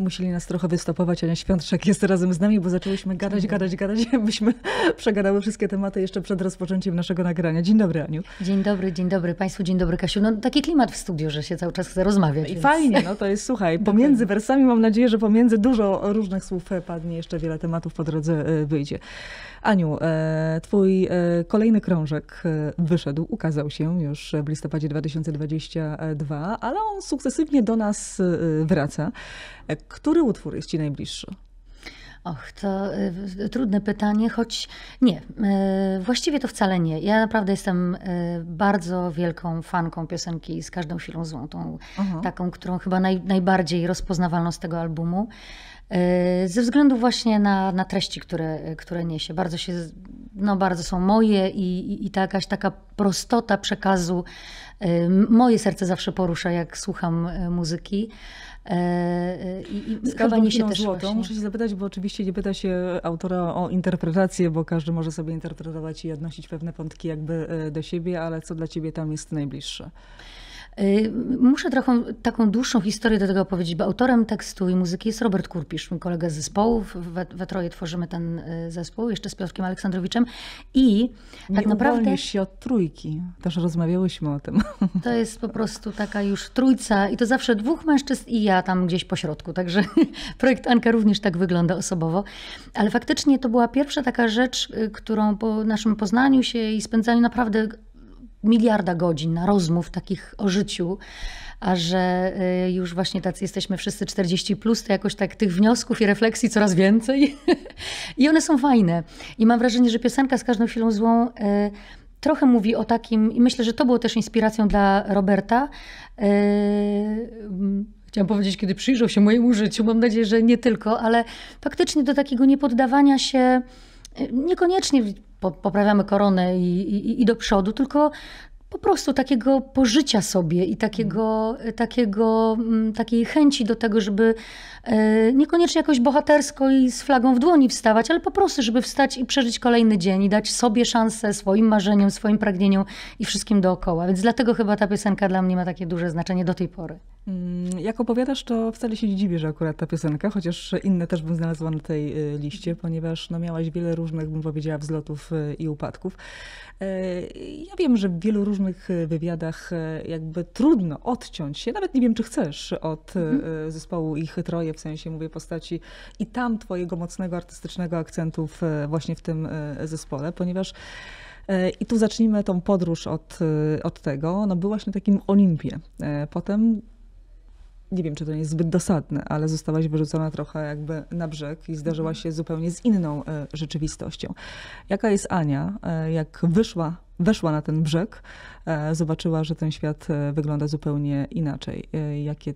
Musieli nas trochę wystopować, Ania Świątczak jest razem z nami, bo zaczęłyśmy gadać, gadać, gadać. Byśmy przegadały wszystkie tematy jeszcze przed rozpoczęciem naszego nagrania. Dzień dobry, Aniu. Dzień dobry, dzień dobry Państwu, dzień dobry, Kasiu. No taki klimat w studiu, że się cały czas chce rozmawiać. I więc... fajnie, no to jest, słuchaj, pomiędzy wersami mam nadzieję, że pomiędzy dużo różnych słów padnie, jeszcze wiele tematów po drodze e, wyjdzie. Aniu, e, twój e, kolejny krążek wyszedł, ukazał się już w listopadzie 2022, ale on sukcesywnie do nas wraca. Który utwór jest Ci najbliższy? Och, to y, trudne pytanie, choć nie, y, właściwie to wcale nie. Ja naprawdę jestem y, bardzo wielką fanką piosenki z każdą chwilą złą tą mhm. taką, którą chyba naj, najbardziej rozpoznawalną z tego albumu. Ze względu właśnie na, na treści, które, które niesie. Bardzo się, no bardzo są moje i, i, i ta jakaś taka prostota przekazu. Moje serce zawsze porusza, jak słucham muzyki. E, e, I, i chyba nie się też złotą. Muszę się zapytać, bo oczywiście nie pyta się autora o interpretację, bo każdy może sobie interpretować i odnosić pewne wątki jakby e, do siebie, ale co dla ciebie tam jest najbliższe? Y, muszę trochę taką dłuższą historię do tego opowiedzieć, bo autorem tekstu i muzyki jest Robert Kurpisz, mój kolega z zespołu. We, we troje tworzymy ten y, zespół, jeszcze z Piotrkiem Aleksandrowiczem. I tak Nie naprawdę. się od trójki. Też rozmawiałyśmy o tym. To jest po prostu taka już trójca i to zawsze dwóch mężczyzn i ja tam gdzieś po środku. Także projekt Anka również tak wygląda osobowo. Ale faktycznie to była pierwsza taka rzecz, y, którą po naszym poznaniu się i spędzaniu naprawdę miliarda godzin na rozmów takich o życiu, a że y, już właśnie tacy jesteśmy wszyscy 40 plus, to jakoś tak tych wniosków i refleksji coraz więcej. I one są fajne. I mam wrażenie, że piosenka z każdą chwilą złą y, trochę mówi o takim, i myślę, że to było też inspiracją dla Roberta. Y, mm, chciałam powiedzieć, kiedy przyjrzał się mojemu życiu, mam nadzieję, że nie tylko, ale faktycznie do takiego niepoddawania się, niekoniecznie poprawiamy koronę i, i, i do przodu, tylko po prostu takiego pożycia sobie i takiego, takiego, mm, takiej chęci do tego, żeby e, niekoniecznie jakoś bohatersko i z flagą w dłoni wstawać, ale po prostu, żeby wstać i przeżyć kolejny dzień i dać sobie szansę swoim marzeniom, swoim pragnieniom i wszystkim dookoła. Więc dlatego chyba ta piosenka dla mnie ma takie duże znaczenie do tej pory. Mm, jak opowiadasz, to wcale się nie dziwię, że akurat ta piosenka, chociaż inne też bym znalazła na tej e, liście, ponieważ no, miałaś wiele różnych, bym powiedziała, wzlotów e, i upadków. E, ja wiem, że w wielu różnych wywiadach jakby trudno odciąć się, nawet nie wiem, czy chcesz, od mhm. zespołu ich troje, w sensie mówię postaci i tam twojego mocnego artystycznego akcentu w, właśnie w tym zespole, ponieważ i tu zacznijmy tą podróż od, od tego. No byłaś na takim Olimpie. Potem nie wiem, czy to nie jest zbyt dosadne, ale zostałaś wyrzucona trochę jakby na brzeg i zdarzyła mhm. się zupełnie z inną e, rzeczywistością. Jaka jest Ania, e, jak wyszła, weszła na ten brzeg, e, zobaczyła, że ten świat wygląda zupełnie inaczej? Jakie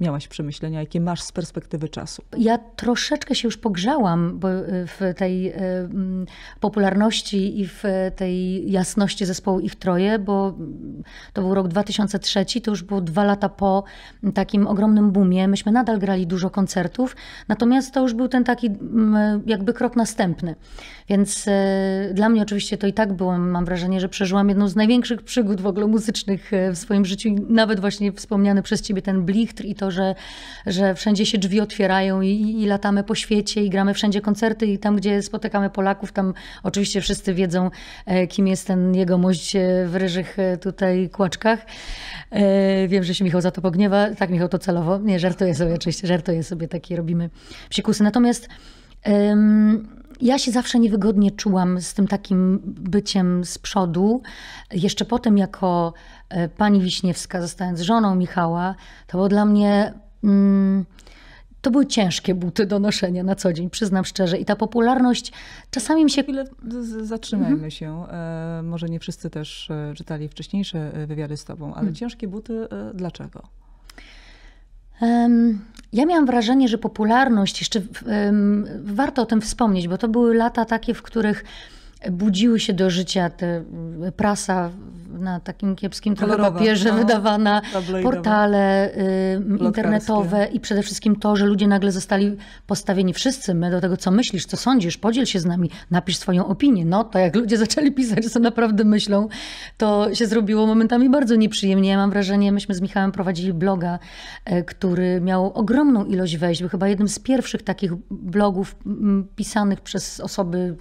miałaś przemyślenia, jakie masz z perspektywy czasu? Ja troszeczkę się już pogrzałam y, w tej y, mm, popularności i w tej jasności zespołu Ich Troje, bo mm, to był rok 2003, to już było dwa lata po takim ogromnym boomie. Myśmy nadal grali dużo koncertów, natomiast to już był ten taki mm, jakby krok następny. Więc y, dla mnie oczywiście to i tak było, mam wrażenie, że przeżyłam jedną z największych przygód w ogóle muzycznych w swoim życiu, nawet właśnie wspomniany przez ciebie ten blichtr i to to, że, że wszędzie się drzwi otwierają i, i latamy po świecie i gramy wszędzie koncerty i tam, gdzie spotykamy Polaków, tam oczywiście wszyscy wiedzą, e, kim jest ten jegomość e, w ryżych e, tutaj kłaczkach. Wiem, że się Michał za to pogniewa. Tak, Michał, to celowo. Nie, żartuję sobie oczywiście, żartuję sobie, takie robimy psikusy. Natomiast ja się zawsze niewygodnie czułam z tym takim byciem z przodu. Jeszcze potem, jako E, pani Wiśniewska, zostając żoną Michała, to było dla mnie. Mm, to były ciężkie buty do noszenia na co dzień, przyznam szczerze. I ta popularność czasami mi się. Chwilę zatrzymajmy mhm. się. E, może nie wszyscy też e, czytali wcześniejsze wywiady z Tobą, ale mhm. ciężkie buty dlaczego? Ja miałam wrażenie, że popularność, jeszcze warto o tym wspomnieć, bo to były lata takie, w których budziły się do życia te prasa na takim kiepskim trochę papierze no, wydawana, portale y, internetowe i przede wszystkim to, że ludzie nagle zostali postawieni wszyscy my do tego, co myślisz, co sądzisz, podziel się z nami, napisz swoją opinię. No to jak ludzie zaczęli pisać, co naprawdę myślą, to się zrobiło momentami bardzo nieprzyjemnie. Ja mam wrażenie, myśmy z Michałem prowadzili bloga, e, który miał ogromną ilość wejść, był chyba jednym z pierwszych takich blogów pisanych przez osoby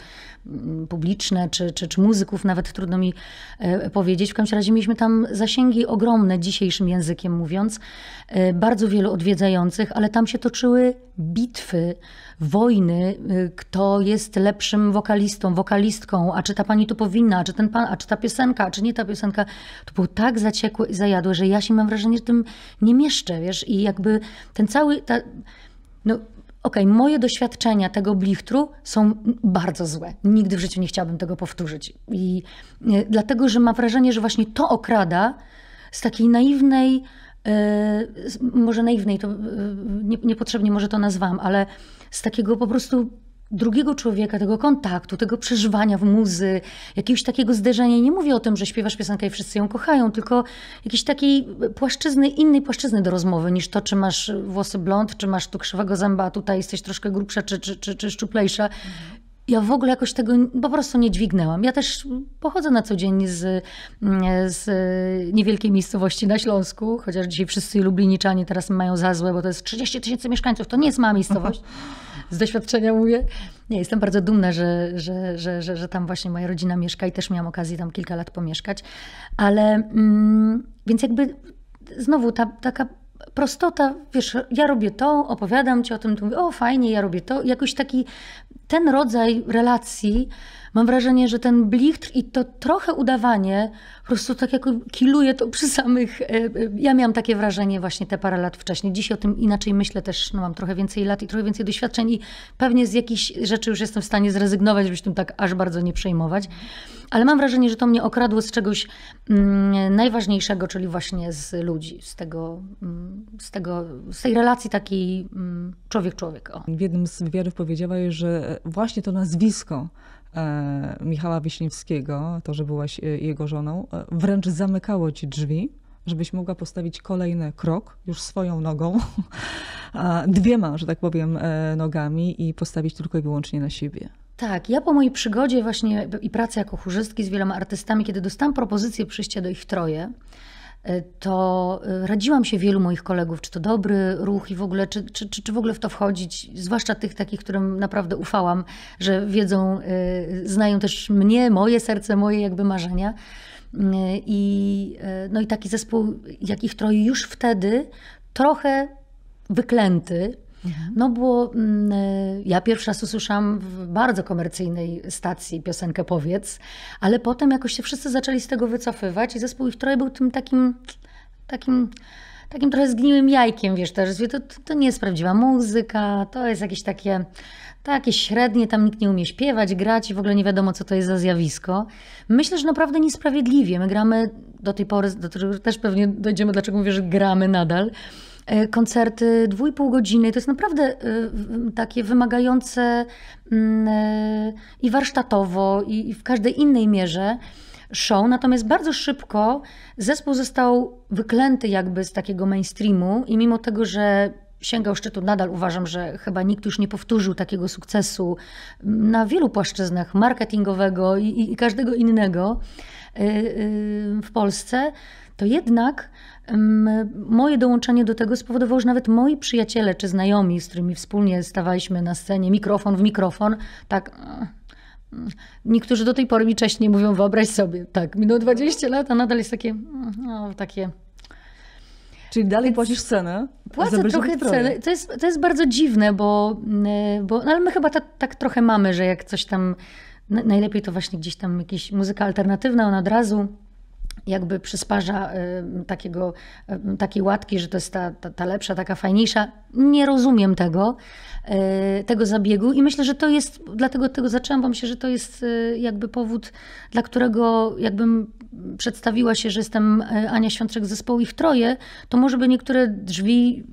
publiczne, czy, czy, czy muzyków, nawet trudno mi e, powiedzieć. W każdym razie mieliśmy tam zasięgi ogromne, dzisiejszym językiem mówiąc, e, bardzo wielu odwiedzających, ale tam się toczyły bitwy, wojny, e, kto jest lepszym wokalistą, wokalistką, a czy ta pani tu powinna, a czy, ten pan, a czy ta piosenka, a czy nie ta piosenka. To było tak zaciekłe i zajadłe, że ja się mam wrażenie, że tym nie mieszczę, wiesz, i jakby ten cały... Ta, no, OK, moje doświadczenia tego blichtru są bardzo złe. Nigdy w życiu nie chciałabym tego powtórzyć. I e, dlatego, że mam wrażenie, że właśnie to okrada z takiej naiwnej, e, może naiwnej, to e, niepotrzebnie może to nazwam, ale z takiego po prostu drugiego człowieka, tego kontaktu, tego przeżywania w muzy, jakiegoś takiego zderzenia. nie mówię o tym, że śpiewasz piosenkę i wszyscy ją kochają, tylko jakiejś takiej płaszczyzny, innej płaszczyzny do rozmowy niż to, czy masz włosy blond, czy masz tu krzywego zęba, tutaj jesteś troszkę grubsza, czy, czy, czy, czy szczuplejsza. Ja w ogóle jakoś tego po prostu nie dźwignęłam. Ja też pochodzę na co dzień z, z niewielkiej miejscowości na Śląsku, chociaż dzisiaj wszyscy lubliniczanie teraz mają za złe, bo to jest 30 tysięcy mieszkańców, to nie jest mała miejscowość. z doświadczenia mówię. Nie, jestem bardzo dumna, że, że, że, że, że tam właśnie moja rodzina mieszka i też miałam okazję tam kilka lat pomieszkać. Ale mm, więc jakby znowu ta taka prostota, wiesz, ja robię to, opowiadam ci o tym, tu mówię, o fajnie, ja robię to. Jakoś taki ten rodzaj relacji Mam wrażenie, że ten blichtr i to trochę udawanie po prostu tak jak kiluje to przy samych... E, e, ja miałam takie wrażenie właśnie te parę lat wcześniej. Dziś o tym inaczej myślę też, no mam trochę więcej lat i trochę więcej doświadczeń i pewnie z jakichś rzeczy już jestem w stanie zrezygnować, żeby się tym tak aż bardzo nie przejmować ale mam wrażenie, że to mnie okradło z czegoś mm, najważniejszego, czyli właśnie z ludzi, z tego, mm, z, tego z tej relacji takiej mm, człowiek-człowiek. w jednym z wywiadów powiedziałaś, że właśnie to nazwisko e, Michała Wiśniewskiego, to, że byłaś e, jego żoną, e, wręcz zamykało ci drzwi żebyś mogła postawić kolejny krok już swoją nogą, dwiema, że tak powiem, nogami i postawić tylko i wyłącznie na siebie. Tak, ja po mojej przygodzie właśnie i pracy jako chórzystki z wieloma artystami, kiedy dostałam propozycję przyjścia do ich troje, e, to e, radziłam się wielu moich kolegów, czy to dobry ruch i w ogóle, czy, czy, czy, w ogóle w to wchodzić, zwłaszcza tych takich, którym naprawdę ufałam, że wiedzą, e, znają też mnie, moje serce, moje jakby marzenia. I, no i taki zespół, jakich troje już wtedy, trochę wyklęty, Mhm. No bo mm, ja pierwszy raz usłyszałam w bardzo komercyjnej stacji piosenkę Powiedz, ale potem jakoś się wszyscy zaczęli z tego wycofywać i zespół ich troje był tym takim, takim takim trochę zgniłym jajkiem, wiesz, też, to, to nie jest prawdziwa muzyka, to jest jakieś takie, takie średnie, tam nikt nie umie śpiewać, grać i w ogóle nie wiadomo, co to jest za zjawisko. Myślę, że naprawdę niesprawiedliwie. My gramy do tej pory, do której też pewnie dojdziemy, dlaczego mówię, że gramy nadal. E, koncerty 2,5 godziny. To jest naprawdę e, takie wymagające mm, e, i warsztatowo, i w każdej innej mierze show, natomiast bardzo szybko zespół został wyklęty jakby z takiego mainstreamu i mimo tego, że sięgał szczytu, nadal uważam, że chyba nikt już nie powtórzył takiego sukcesu na wielu płaszczyznach marketingowego i, i każdego innego w Polsce, to jednak moje dołączenie do tego spowodowało, że nawet moi przyjaciele czy znajomi, z którymi wspólnie stawaliśmy na scenie, mikrofon w mikrofon, tak. Mm, niektórzy do tej pory mi cześć nie mówią, wyobraź sobie, tak, minął 20 lat, a nadal jest takie, mm, no, takie Czyli dalej Więc płacisz cenę? Płacę trochę cenę. To jest, to jest bardzo dziwne, bo, mm, bo no ale my chyba ta, tak trochę mamy, że jak coś tam, najlepiej to właśnie gdzieś tam jakaś muzyka alternatywna, ona od razu jakby przysparza y, takiego, y, takiej łatki, że to jest ta, ta, ta, lepsza, taka fajniejsza. Nie rozumiem tego, y, tego zabiegu i myślę, że to jest, dlatego tego zaczęłam, bo myślę, że to jest jakby powód, dla którego jakbym przedstawiła się, że jestem Ania Świątek z zespołu Ich Troje, to może by niektóre drzwi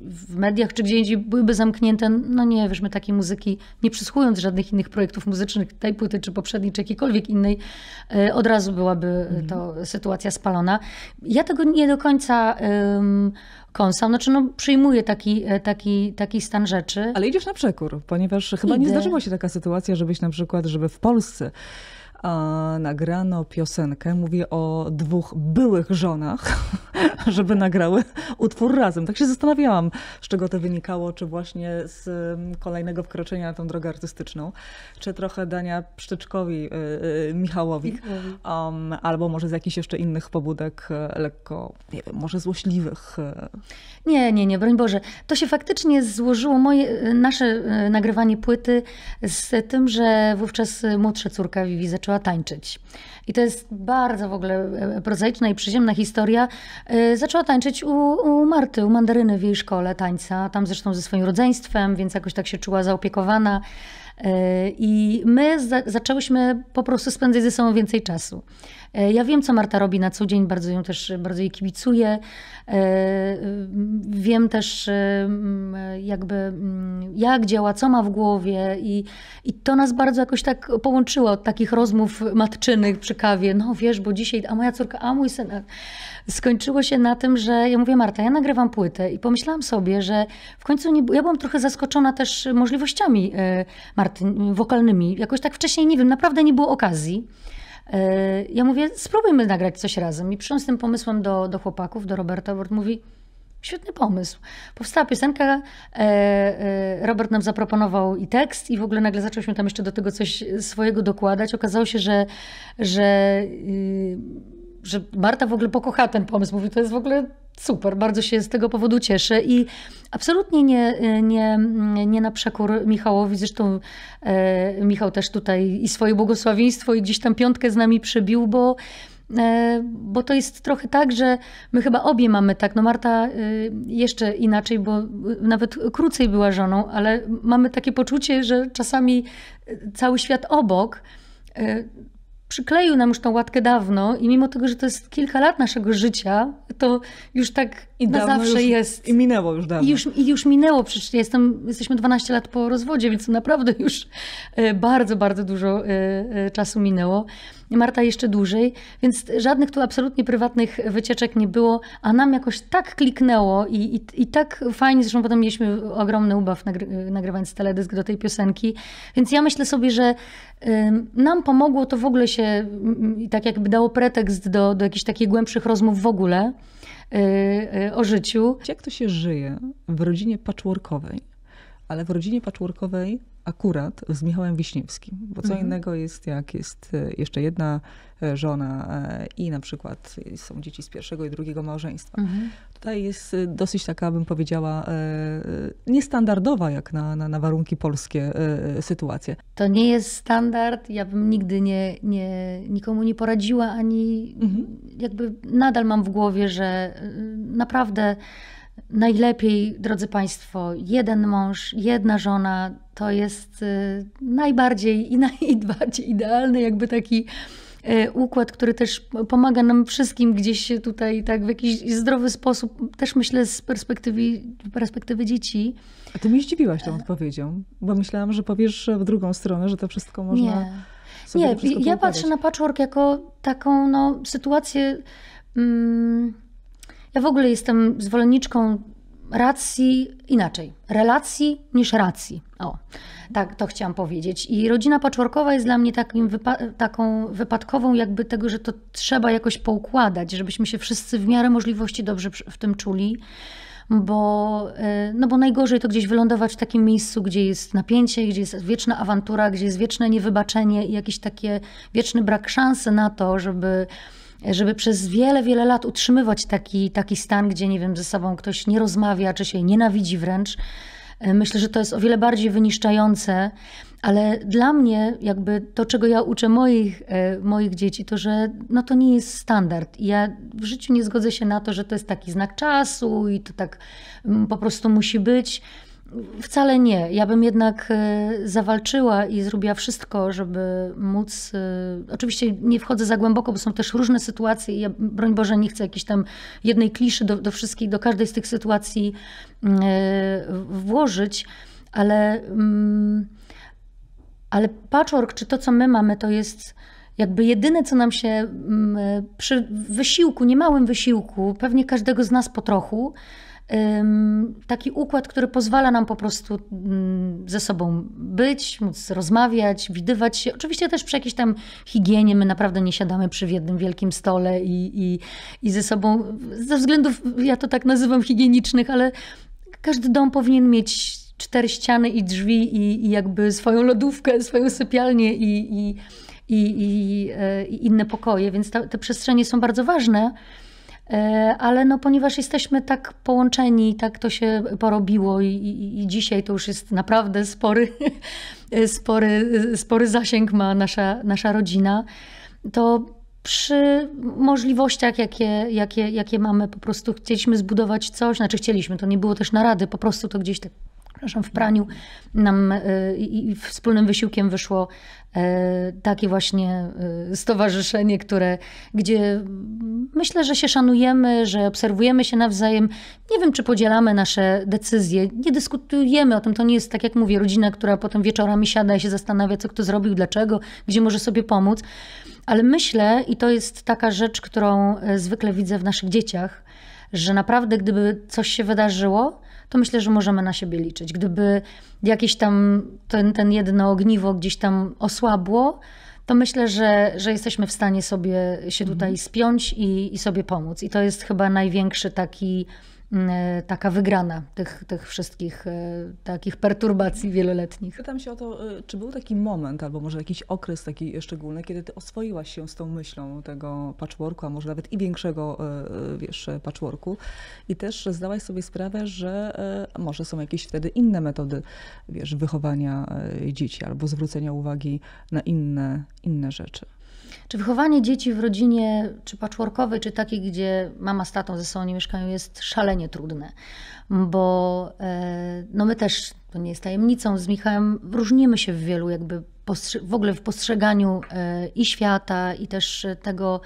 w mediach czy gdzie indziej byłyby zamknięte, no nie, wiesz, my takiej muzyki, nie przysłuchując żadnych innych projektów muzycznych, tej płyty czy poprzedniej, czy jakiejkolwiek innej, e, od razu byłaby mhm. to sytuacja spalona. Ja tego nie do końca um, kąsam, znaczy no przyjmuję taki, e, taki, taki stan rzeczy. Ale idziesz na przekór, ponieważ chyba Idę. nie zdarzyła się taka sytuacja, żebyś na przykład, żeby w Polsce a, nagrano piosenkę. Mówię o dwóch byłych żonach, żeby nagrały utwór razem. Tak się zastanawiałam, z czego to wynikało, czy właśnie z mm, kolejnego wkroczenia na tą drogę artystyczną, czy trochę dania Pszczyczkowi, yy, Michałowi, um, albo może z jakichś jeszcze innych pobudek e, lekko, nie wiem, może złośliwych. E. Nie, nie, nie, broń Boże. To się faktycznie złożyło moje, y, nasze y, nagrywanie płyty z tym, że wówczas młodsza córka Vivi zaczęła tańczyć. I to jest bardzo w ogóle e, prozaiczna i przyziemna historia. E, zaczęła tańczyć u, u Marty, u Mandaryny w jej szkole tańca, tam zresztą ze swoim rodzeństwem, więc jakoś tak się czuła zaopiekowana. E, I my za zaczęłyśmy po prostu spędzać ze sobą więcej czasu. E, ja wiem, co Marta robi na co dzień, bardzo ją też, bardzo jej kibicuję. E, wiem też e, jakby mm, jak działa, co ma w głowie i, i to nas bardzo jakoś tak połączyło od takich rozmów matczynych przy kawie. No wiesz, bo dzisiaj, a moja córka, a mój syn. A... Skończyło się na tym, że ja mówię Marta, ja nagrywam płytę i pomyślałam sobie, że w końcu nie, ja byłam trochę zaskoczona też możliwościami Marty wokalnymi. Jakoś tak wcześniej, nie wiem, naprawdę nie było okazji. E, ja mówię, spróbujmy nagrać coś razem. I przyszłam z tym pomysłem do, do chłopaków, do Roberta. Robert mówi, Świetny pomysł. Powstała piosenka, e, e, Robert nam zaproponował i tekst, i w ogóle nagle zaczęliśmy tam jeszcze do tego coś swojego dokładać. Okazało się, że, że y, że Marta w ogóle pokocha ten pomysł. Mówi, to jest w ogóle super, bardzo się z tego powodu cieszę i absolutnie nie, nie, nie na przekór Michałowi. Zresztą e, Michał też tutaj i swoje błogosławieństwo i gdzieś tam piątkę z nami przybił, bo e, bo to jest trochę tak, że my chyba obie mamy tak, no Marta e, jeszcze inaczej, bo nawet krócej była żoną, ale mamy takie poczucie, że czasami cały świat obok e, przykleił nam już tą łatkę dawno i mimo tego, że to jest kilka lat naszego życia, to już tak I na zawsze już, jest. I minęło już dawno. I już, I już minęło, przecież jestem, jesteśmy 12 lat po rozwodzie, więc naprawdę już e, bardzo, bardzo dużo e, e, czasu minęło. Marta jeszcze dłużej, więc żadnych tu absolutnie prywatnych wycieczek nie było, a nam jakoś tak kliknęło i, i, i tak fajnie, zresztą potem mieliśmy ogromny ubaw nagry, nagrywając teledysk do tej piosenki, więc ja myślę sobie, że nam pomogło to w ogóle się, tak jakby dało pretekst do, do jakichś takich głębszych rozmów w ogóle y, y, o życiu. Jak to się żyje w rodzinie patchworkowej? ale w rodzinie patchworkowej akurat z Michałem Wiśniewskim, bo co mhm. innego jest, jak jest e, jeszcze jedna e, żona e, i na przykład są dzieci z pierwszego i drugiego małżeństwa. Mhm. Tutaj jest dosyć taka, bym powiedziała, niestandardowa jak na, na, na warunki polskie sytuacja. To nie jest standard, ja bym nigdy nie, nie, nikomu nie poradziła, ani mhm. jakby nadal mam w głowie, że naprawdę najlepiej, drodzy Państwo, jeden mąż, jedna żona to jest y, najbardziej i najbardziej idealny, jakby taki y, układ, który też pomaga nam wszystkim gdzieś tutaj tak w jakiś zdrowy sposób, też myślę z perspektywy, perspektywy dzieci. A ty mnie zdziwiłaś tą odpowiedzią, bo myślałam, że powiesz w drugą stronę, że to wszystko można... Nie. Sobie Nie, ja patrzę na patchwork jako taką no, sytuację. Mm, ja w ogóle jestem zwolenniczką racji inaczej, relacji niż racji. O, tak to chciałam powiedzieć. I rodzina patchworkowa jest dla mnie takim wypa taką wypadkową jakby tego, że to trzeba jakoś poukładać, żebyśmy się wszyscy w miarę możliwości dobrze w tym czuli. Bo, e, no bo najgorzej to gdzieś wylądować w takim miejscu, gdzie jest napięcie, gdzie jest wieczna awantura, gdzie jest wieczne niewybaczenie i jakiś taki wieczny brak szansy na to, żeby żeby przez wiele, wiele lat utrzymywać taki, taki stan, gdzie nie wiem, ze sobą ktoś nie rozmawia, czy się nienawidzi wręcz. E, myślę, że to jest o wiele bardziej wyniszczające, ale dla mnie jakby to, czego ja uczę moich, e, moich dzieci, to że no to nie jest standard. I ja w życiu nie zgodzę się na to, że to jest taki znak czasu i to tak mm, po prostu musi być. Wcale nie. Ja bym jednak e, zawalczyła i zrobiła wszystko, żeby móc. E, oczywiście nie wchodzę za głęboko, bo są też różne sytuacje i ja, broń Boże, nie chcę jakiejś tam jednej kliszy do, do wszystkich, do każdej z tych sytuacji mm, e, włożyć, ale, mm, ale patchwork, czy to, co my mamy, to jest jakby jedyne, co nam się mm, przy wysiłku, niemałym wysiłku, pewnie każdego z nas po trochu, taki układ, który pozwala nam po prostu mm, ze sobą być, móc rozmawiać, widywać się. Oczywiście też przy jakiejś tam higienie my naprawdę nie siadamy przy jednym wielkim stole i, i, i ze sobą, ze względów, ja to tak nazywam higienicznych, ale każdy dom powinien mieć cztery ściany i drzwi i, i jakby swoją lodówkę, swoją sypialnię i, i, i, i e, inne pokoje, więc ta, te przestrzenie są bardzo ważne. E, ale no, ponieważ jesteśmy tak połączeni, tak to się porobiło i, i, dzisiaj to już jest naprawdę spory, spory, spory zasięg ma nasza, nasza rodzina, to przy możliwościach, jakie, jakie, jakie mamy, po prostu chcieliśmy zbudować coś, znaczy chcieliśmy, to nie było też na rady, po prostu to gdzieś tak przepraszam, w praniu nam e, i wspólnym wysiłkiem wyszło e, takie właśnie e, stowarzyszenie, które, gdzie myślę, że się szanujemy, że obserwujemy się nawzajem. Nie wiem, czy podzielamy nasze decyzje, nie dyskutujemy o tym. To nie jest tak, jak mówię, rodzina, która potem wieczorami siada i się zastanawia, co kto zrobił, dlaczego, gdzie może sobie pomóc. Ale myślę, i to jest taka rzecz, którą zwykle widzę w naszych dzieciach, że naprawdę, gdyby coś się wydarzyło, to myślę, że możemy na siebie liczyć. Gdyby jakieś tam ten, ten jedno ogniwo gdzieś tam osłabło, to myślę, że, że jesteśmy w stanie sobie się tutaj mhm. spiąć i, i sobie pomóc. I to jest chyba największy taki Mm, e, taka wygrana tych, tych wszystkich e, takich perturbacji wieloletnich. Pytam się o to, e, czy był taki moment, albo może jakiś okres taki szczególny, kiedy ty oswoiłaś się z tą myślą tego patchworku, a może nawet i większego wiesz, patchworku i też zdałaś sobie sprawę, że może są jakieś wtedy inne metody wiesz, wychowania dzieci albo zwrócenia uwagi na inne, inne rzeczy. Czy wychowanie dzieci w rodzinie, czy patchworkowej, czy takiej, gdzie mama z tatą ze sobą nie mieszkają, jest szalenie trudne? Bo e, no my też, to nie jest tajemnicą, z Michałem różnimy się w wielu jakby w ogóle w postrzeganiu e, i świata, i też tego.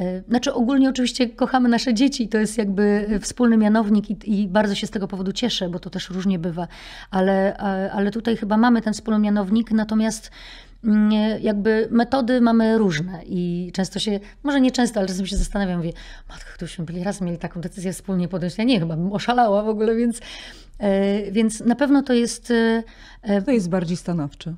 E, znaczy, ogólnie oczywiście kochamy nasze dzieci, to jest jakby wspólny mianownik, i, i, bardzo się z tego powodu cieszę, bo to też różnie bywa, ale, ale tutaj chyba mamy ten wspólny mianownik, natomiast jakby metody mamy różne i często się, może nie często, ale czasem się zastanawiam, mówię, matko, gdybyśmy byli raz mieli taką decyzję wspólnie podjąć, ja nie, chyba bym oszalała w ogóle, więc, e, więc na pewno to jest... E, e, to jest bardziej stanowczy.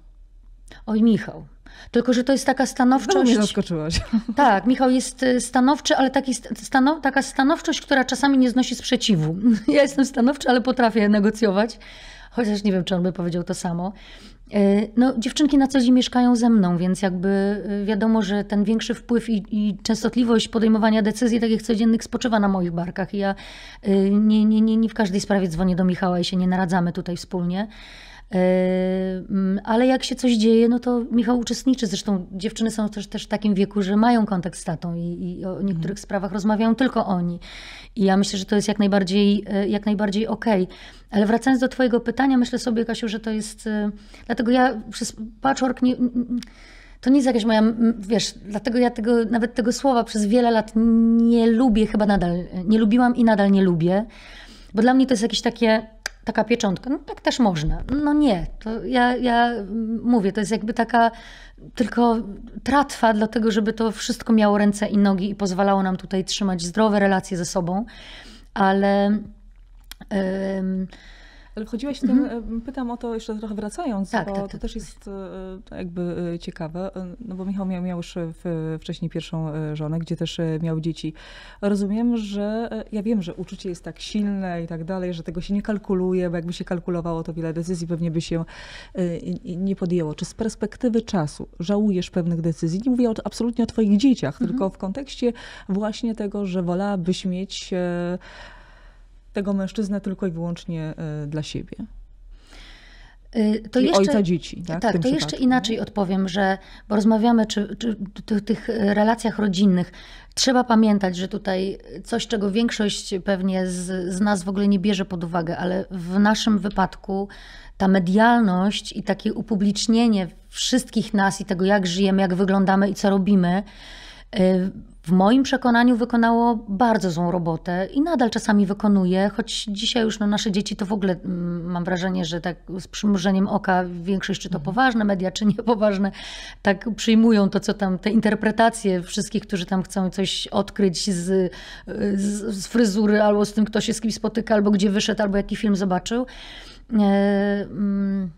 Oj, Michał. Tylko, że to jest taka stanowczość. No mnie zaskoczyłaś. Tak, Michał jest stanowczy, ale taki stanow... taka stanowczość, która czasami nie znosi sprzeciwu. Ja jestem stanowczy, ale potrafię negocjować chociaż nie wiem, czy on by powiedział to samo. E, no, dziewczynki na co dzień mieszkają ze mną, więc jakby e, wiadomo, że ten większy wpływ i, i, częstotliwość podejmowania decyzji takich codziennych spoczywa na moich barkach. I ja e, nie, nie, nie, nie w każdej sprawie dzwonię do Michała i się nie naradzamy tutaj wspólnie. E, mm, ale jak się coś dzieje, no to Michał uczestniczy. Zresztą dziewczyny są też, też w takim wieku, że mają kontakt z tatą i, i o mhm. niektórych mhm. sprawach rozmawiają tylko oni. I ja myślę, że to jest jak najbardziej, e, jak najbardziej okej. Okay. Ale wracając do Twojego pytania, myślę sobie, Kasiu, że to jest. E, dlatego ja przez patchwork nie. To nie jest jakaś moja, wiesz, dlatego ja tego, nawet tego słowa przez wiele lat nie lubię, chyba nadal nie lubiłam i nadal nie lubię, bo dla mnie to jest jakieś takie taka pieczątka, no tak też można. No nie, to ja, ja mówię, to jest jakby taka tylko tratwa dlatego, żeby to wszystko miało ręce i nogi i pozwalało nam tutaj trzymać zdrowe relacje ze sobą, ale... Yy, ale wchodziłaś w tym, mhm. pytam o to jeszcze trochę wracając, tak, bo tak, to tak, też tak, jest e, jakby e, ciekawe, e, no bo Michał miał, miał już w, wcześniej pierwszą żonę, gdzie też miał dzieci. Rozumiem, że ja wiem, że uczucie jest tak silne i tak dalej, że tego się nie kalkuluje, bo jakby się kalkulowało, to wiele decyzji pewnie by się nie podjęło. Czy z perspektywy czasu żałujesz pewnych decyzji? Nie mówię absolutnie o twoich dzieciach, mhm. tylko w kontekście właśnie tego, że wolałabyś mieć tego mężczyznę tylko i wyłącznie e, dla siebie. Y, to jeszcze, ojca dzieci. Tak, tak to przypadku. jeszcze inaczej odpowiem, że bo rozmawiamy czy, czy, tych relacjach rodzinnych. Trzeba pamiętać, że tutaj coś, czego większość pewnie z, z nas w ogóle nie bierze pod uwagę, ale w naszym wypadku ta medialność i takie upublicznienie wszystkich nas i tego, jak żyjemy, jak wyglądamy i co robimy y, w moim przekonaniu wykonało bardzo złą robotę i nadal czasami wykonuje, choć dzisiaj już no, nasze dzieci to w ogóle mm, mam wrażenie, że tak z przymrużeniem oka większość, czy to mhm. poważne media, czy niepoważne, tak przyjmują to, co tam, te interpretacje wszystkich, którzy tam chcą coś odkryć z, z, z fryzury, albo z tym, kto się z kim spotyka, albo gdzie wyszedł, albo jaki film zobaczył. Yy, yy.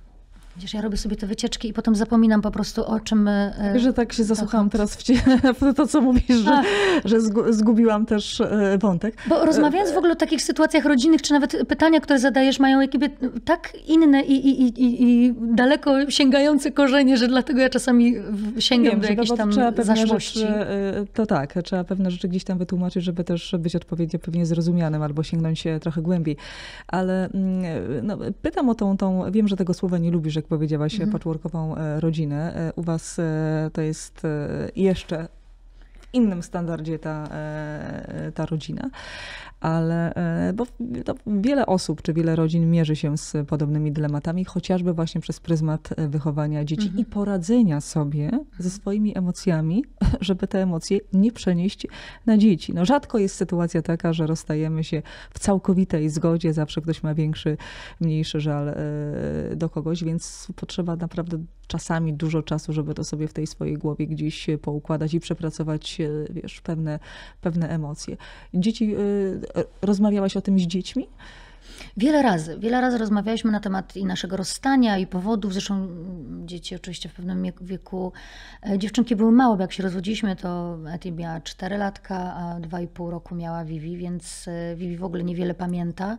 Widzisz, ja robię sobie te wycieczki i potem zapominam po prostu o czym... E, że tak się zasłuchałam teraz w, w to, co mówisz, że, tak. że zgubiłam też e, wątek. Bo e, rozmawiając w ogóle o takich sytuacjach rodzinnych, czy nawet pytania, które zadajesz, mają jakby tak inne i, i, i, i daleko sięgające korzenie, że dlatego ja czasami sięgam Wiem, do jakichś tam trzeba zaszłości. Rzeczy, to tak, trzeba pewne rzeczy gdzieś tam wytłumaczyć, żeby też być odpowiednio pewnie zrozumianym albo sięgnąć się trochę głębiej. Ale mm, no, pytam o tą, tą, wiem, że tego słowa nie lubisz, jak powiedziałaś, mhm. patchworkową e, rodzinę. E, u was e, to jest jeszcze w innym standardzie ta, ta rodzina ale e, bo wiele osób czy wiele rodzin mierzy się z podobnymi dylematami, chociażby właśnie przez pryzmat e, wychowania dzieci mhm. i poradzenia sobie ze mhm. swoimi emocjami, żeby te emocje nie przenieść na dzieci. No rzadko jest sytuacja taka, że rozstajemy się w całkowitej zgodzie, zawsze ktoś ma większy, mniejszy żal e, do kogoś, więc potrzeba naprawdę czasami dużo czasu, żeby to sobie w tej swojej głowie gdzieś poukładać i przepracować, wiesz, pewne, pewne emocje. Dzieci rozmawiałaś o tym z dziećmi? Wiele razy, wiele razy rozmawialiśmy na temat i naszego rozstania, i powodów. Zresztą dzieci oczywiście w pewnym wieku, e, dziewczynki były małe, bo jak się rozwodziliśmy, to Eti miała 4 latka, a 2,5 roku miała Vivi, więc e, Vivi w ogóle niewiele pamięta.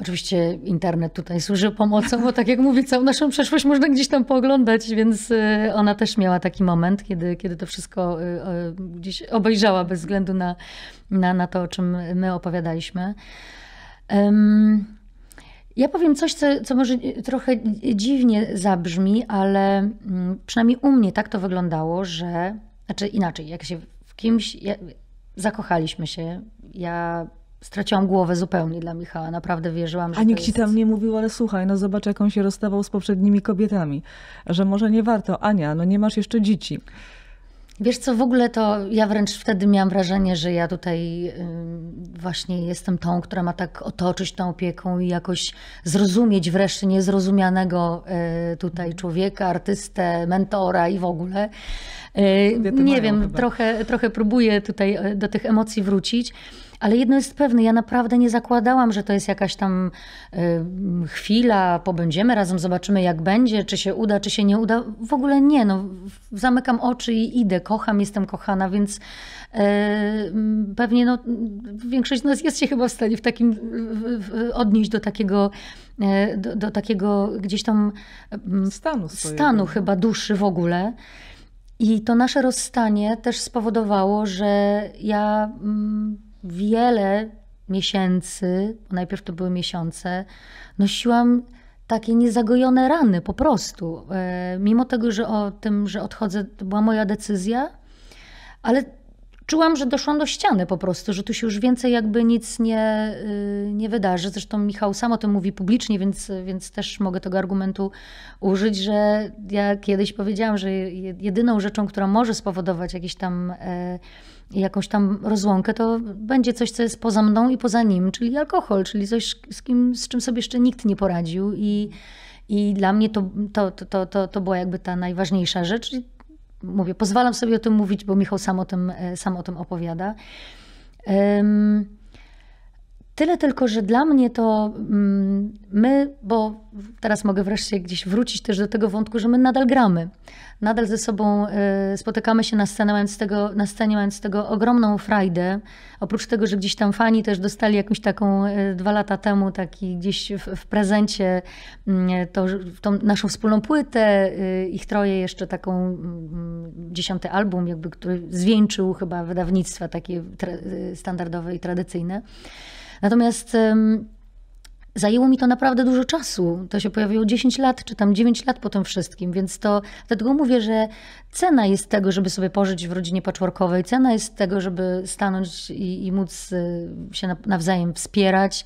Oczywiście internet tutaj służy pomocą, bo tak jak mówię, całą naszą przeszłość można gdzieś tam pooglądać, więc y, ona też miała taki moment, kiedy, kiedy to wszystko y, gdzieś obejrzała bez względu na, na, na to, o czym my opowiadaliśmy. Ja powiem coś, co, co może trochę dziwnie zabrzmi, ale mm, przynajmniej u mnie tak to wyglądało, że, znaczy inaczej, jak się w kimś, ja, zakochaliśmy się, ja Straciłam głowę zupełnie dla Michała, naprawdę wierzyłam, że. A nikt ci jest... tam nie mówił, ale słuchaj, no zobacz, jak on się rozstawał z poprzednimi kobietami. Że może nie warto, Ania, no nie masz jeszcze dzieci. Wiesz co, w ogóle to ja wręcz wtedy miałam wrażenie, że ja tutaj właśnie jestem tą, która ma tak otoczyć tą opieką i jakoś zrozumieć wreszcie niezrozumianego y, tutaj człowieka, artystę, mentora i w ogóle. Y, Kobiety nie wiem, trochę, trochę próbuję tutaj y, do tych emocji wrócić. Ale jedno jest pewne, ja naprawdę nie zakładałam, że to jest jakaś tam y, chwila, pobędziemy razem, zobaczymy jak będzie, czy się uda, czy się nie uda. W ogóle nie, no, zamykam oczy i idę, kocham, jestem kochana, więc y, pewnie no, większość z nas jest się chyba w stanie w takim, w, w, odnieść do takiego, y, do, do, takiego gdzieś tam mm, stanu, stanu no. chyba duszy w ogóle. I to nasze rozstanie też spowodowało, że ja mm, wiele miesięcy, bo najpierw to były miesiące, nosiłam takie niezagojone rany po prostu. E, mimo tego, że o tym, że odchodzę, to była moja decyzja, ale czułam, że doszłam do ściany po prostu, że tu się już więcej jakby nic nie, y, nie wydarzy. Zresztą Michał sam o tym mówi publicznie, więc, więc też mogę tego argumentu użyć, że ja kiedyś powiedziałam, że jedyną rzeczą, która może spowodować jakieś tam e, jakąś tam rozłąkę, to będzie coś, co jest poza mną i poza nim, czyli alkohol, czyli coś, z, kim, z czym sobie jeszcze nikt nie poradził. I, i dla mnie to, to, to, to, to była jakby ta najważniejsza rzecz. Mówię, pozwalam sobie o tym mówić, bo Michał sam o tym, e, sam o tym opowiada. Um, Tyle tylko, że dla mnie to mm, my, bo teraz mogę wreszcie gdzieś wrócić też do tego wątku, że my nadal gramy. Nadal ze sobą y, spotykamy się na scenie, mając z tego, na scenie, mając z tego ogromną frajdę. Oprócz tego, że gdzieś tam fani też dostali jakąś taką y, dwa lata temu, taki gdzieś w, w prezencie mm, to, tą naszą wspólną płytę, y, ich troje jeszcze taką mm, dziesiąty album, jakby, który zwieńczył chyba wydawnictwa takie standardowe i tradycyjne. Natomiast zajęło mi to naprawdę dużo czasu. To się pojawiło 10 lat, czy tam 9 lat po tym wszystkim, więc to dlatego mówię, że cena jest tego, żeby sobie pożyć w rodzinie patchworkowej, cena jest tego, żeby stanąć i, i móc y, się nawzajem wspierać,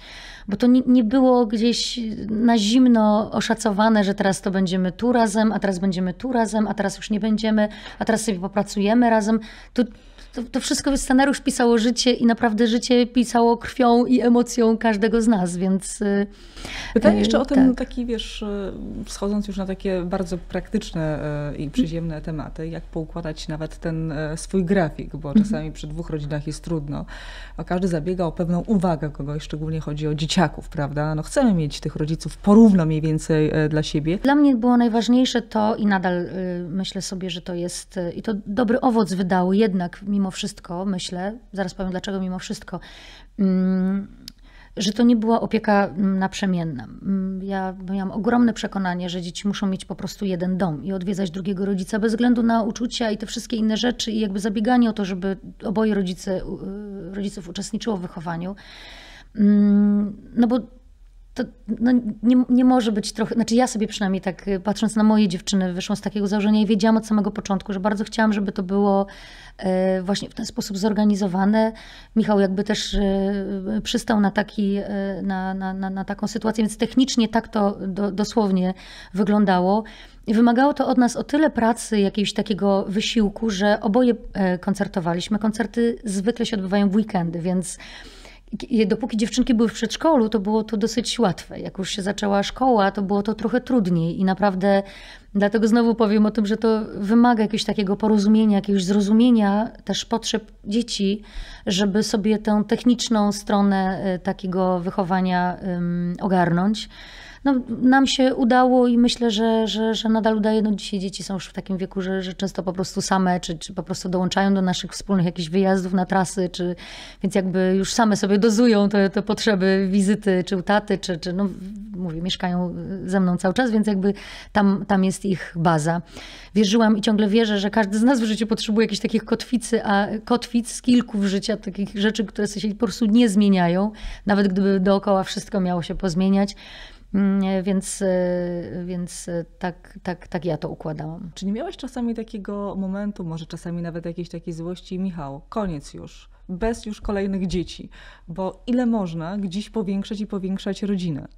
bo to nie, nie było gdzieś na zimno oszacowane, że teraz to będziemy tu razem, a teraz będziemy tu razem, a teraz już nie będziemy, a teraz sobie popracujemy razem. To to, to wszystko scenariusz pisało życie i naprawdę życie pisało krwią i emocją każdego z nas, więc... Y, Pytanie y, jeszcze o ten tak. taki, wiesz, y, schodząc już na takie bardzo praktyczne i przyziemne tematy, jak poukładać nawet ten swój grafik, bo mhm. czasami przy dwóch rodzinach jest trudno, a każdy zabiega o pewną uwagę kogoś, szczególnie chodzi o dzieciaków, prawda? No chcemy mieć tych rodziców porówno mniej więcej dla siebie. Dla mnie było najważniejsze to i nadal myślę sobie, że to jest, i to dobry owoc wydało jednak, mimo mimo wszystko, myślę, zaraz powiem dlaczego mimo wszystko, mm, że to nie była opieka mm, naprzemienna. Mm, ja miałam ogromne przekonanie, że dzieci muszą mieć po prostu jeden dom i odwiedzać drugiego rodzica bez względu na uczucia i te wszystkie inne rzeczy i jakby zabieganie o to, żeby oboje rodzice, y, rodziców uczestniczyło w wychowaniu. No bo to no, nie, nie może być trochę, znaczy ja sobie przynajmniej tak y, patrząc na moje dziewczyny wyszłam z takiego założenia i wiedziałam od samego początku, że bardzo chciałam, żeby to było E, właśnie w ten sposób zorganizowane. Michał jakby też e, przystał na, taki, e, na, na, na, na taką sytuację, więc technicznie tak to do, dosłownie wyglądało. I wymagało to od nas o tyle pracy, jakiegoś takiego wysiłku, że oboje koncertowaliśmy. Koncerty zwykle się odbywają w weekendy, więc dopóki dziewczynki były w przedszkolu, to było to dosyć łatwe. Jak już się zaczęła szkoła, to było to trochę trudniej i naprawdę Dlatego znowu powiem o tym, że to wymaga jakiegoś takiego porozumienia, jakiegoś zrozumienia też potrzeb dzieci, żeby sobie tę techniczną stronę y, takiego wychowania ogarnąć no, nam się udało i myślę, że, że, że nadal udaje. No, dzisiaj dzieci są już w takim wieku, że, że często po prostu same, czy, czy po prostu dołączają do naszych wspólnych jakichś wyjazdów na trasy, czy, więc jakby już same sobie dozują te, te potrzeby wizyty, czy u taty, czy, czy no, mówię, mieszkają ze mną cały czas, więc jakby tam, tam jest ich baza. Wierzyłam i ciągle wierzę, że każdy z nas w życiu potrzebuje jakichś takich kotwicy, a kotwic, kilku w życia, takich rzeczy, które się po prostu nie zmieniają, nawet gdyby dookoła wszystko miało się pozmieniać. Mm, e, więc, e, więc e, tak, tak, tak ja to układałam. Czy nie miałaś czasami takiego momentu, może czasami nawet jakiejś takiej złości, Michał, koniec już, bez już kolejnych dzieci, bo ile można gdzieś powiększać i powiększać rodzinę?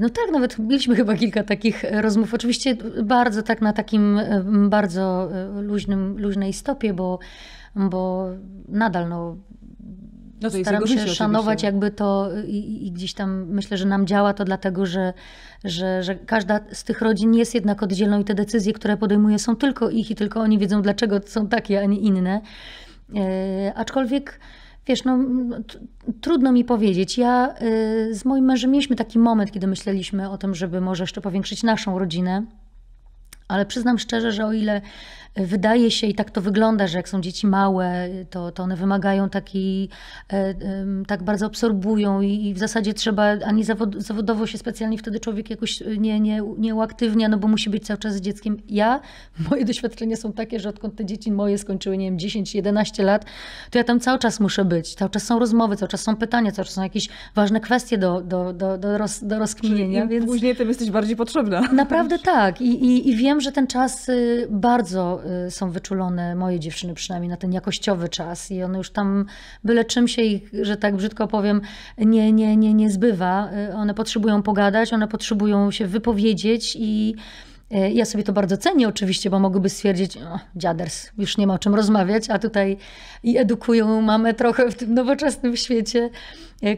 No tak, nawet mieliśmy chyba kilka takich rozmów. Oczywiście bardzo tak na takim bardzo luźnym, luźnej stopie, bo, bo nadal no, no Staram się szanować jakby to i, i, gdzieś tam myślę, że nam działa to dlatego, że, że, że każda z tych rodzin jest jednak oddzielną i te decyzje, które podejmuje są tylko ich i tylko oni wiedzą dlaczego są takie, a nie inne. E, aczkolwiek Wiesz, no, trudno mi powiedzieć. Ja e, z moim mężem mieliśmy taki moment, kiedy myśleliśmy o tym, żeby może jeszcze powiększyć naszą rodzinę. Ale przyznam szczerze, że o ile wydaje się i tak to wygląda, że jak są dzieci małe, to, to one wymagają takiej, e, tak bardzo absorbują i, w zasadzie trzeba, ani zawodowo się specjalnie wtedy człowiek jakoś e, nie, nie, nie uaktywnia, no bo musi być cały czas z dzieckiem. Ja, moje doświadczenia są takie, że odkąd te dzieci moje skończyły, nie wiem, 10-11 lat, to ja tam cały czas muszę być. Cały czas są rozmowy, cały czas są pytania, cały czas są jakieś ważne kwestie do, do, do, do, roz, do rozkminienia. Więc... Później tym jesteś bardziej potrzebna. Naprawdę tak. I, i, i wiem, że ten czas y, bardzo Y, są wyczulone, moje dziewczyny przynajmniej, na ten jakościowy czas i one już tam byle czym się ich, że tak brzydko powiem, nie, nie, nie, nie zbywa. Y, one potrzebują pogadać, one potrzebują się wypowiedzieć i y, ja sobie to bardzo cenię oczywiście, bo mogłyby stwierdzić, o, dziaders, już nie ma o czym rozmawiać, a tutaj i edukują mamy trochę w tym nowoczesnym świecie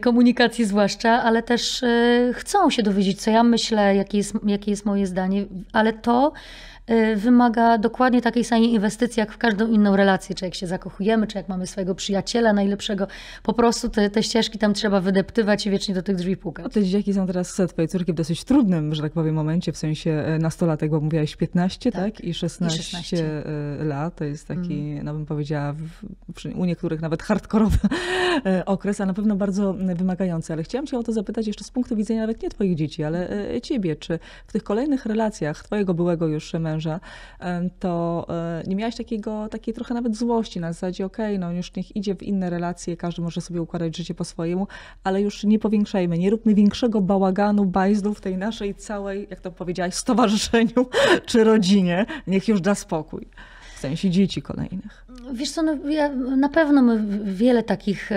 komunikacji zwłaszcza, ale też chcą się dowiedzieć, co ja myślę, jakie jest, jakie jest moje zdanie, ale to Y, wymaga dokładnie takiej samej inwestycji, jak w każdą inną relację, czy jak się zakochujemy, czy jak mamy swojego przyjaciela najlepszego. Po prostu te, te ścieżki tam trzeba wydeptywać i wiecznie do tych drzwi pukać. A te dzieciaki są teraz twojej córki w dosyć trudnym, że tak powiem, momencie, w sensie e, nastolatek, bo mówiłaś 15, tak? tak? I, 16 I 16 e, lat. To jest taki, mm. no bym powiedziała, w, u niektórych nawet hardkorowy e, okres, a na pewno bardzo wymagający. Ale chciałam cię o to zapytać jeszcze z punktu widzenia nawet nie twoich dzieci, ale ciebie. Czy w tych kolejnych relacjach twojego byłego już męża, męża, to e, nie miałaś takiego, takiej trochę nawet złości na zasadzie, okej, okay, no już niech idzie w inne relacje, każdy może sobie układać życie po swojemu, ale już nie powiększajmy, nie róbmy większego bałaganu, bajzdów w tej naszej całej, jak to powiedziałaś, stowarzyszeniu czy rodzinie. Niech już da spokój sensie dzieci kolejnych? Wiesz co, no, ja, na pewno my wiele takich e,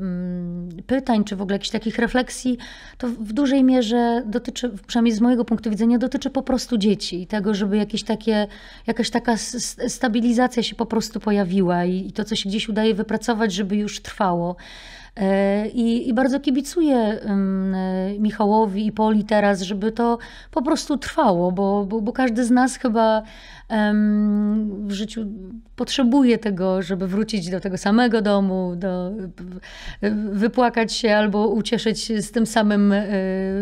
mm, pytań, czy w ogóle jakichś takich refleksji, to w dużej mierze dotyczy, przynajmniej z mojego punktu widzenia, dotyczy po prostu dzieci i tego, żeby jakieś takie, jakaś taka stabilizacja się po prostu pojawiła i, i to, co się gdzieś udaje wypracować, żeby już trwało. E, I, I, bardzo kibicuję e, Michałowi i Poli teraz, żeby to po prostu trwało, bo, bo, bo każdy z nas chyba w życiu potrzebuje tego, żeby wrócić do tego samego domu, do, e, wypłakać się albo ucieszyć z tym samym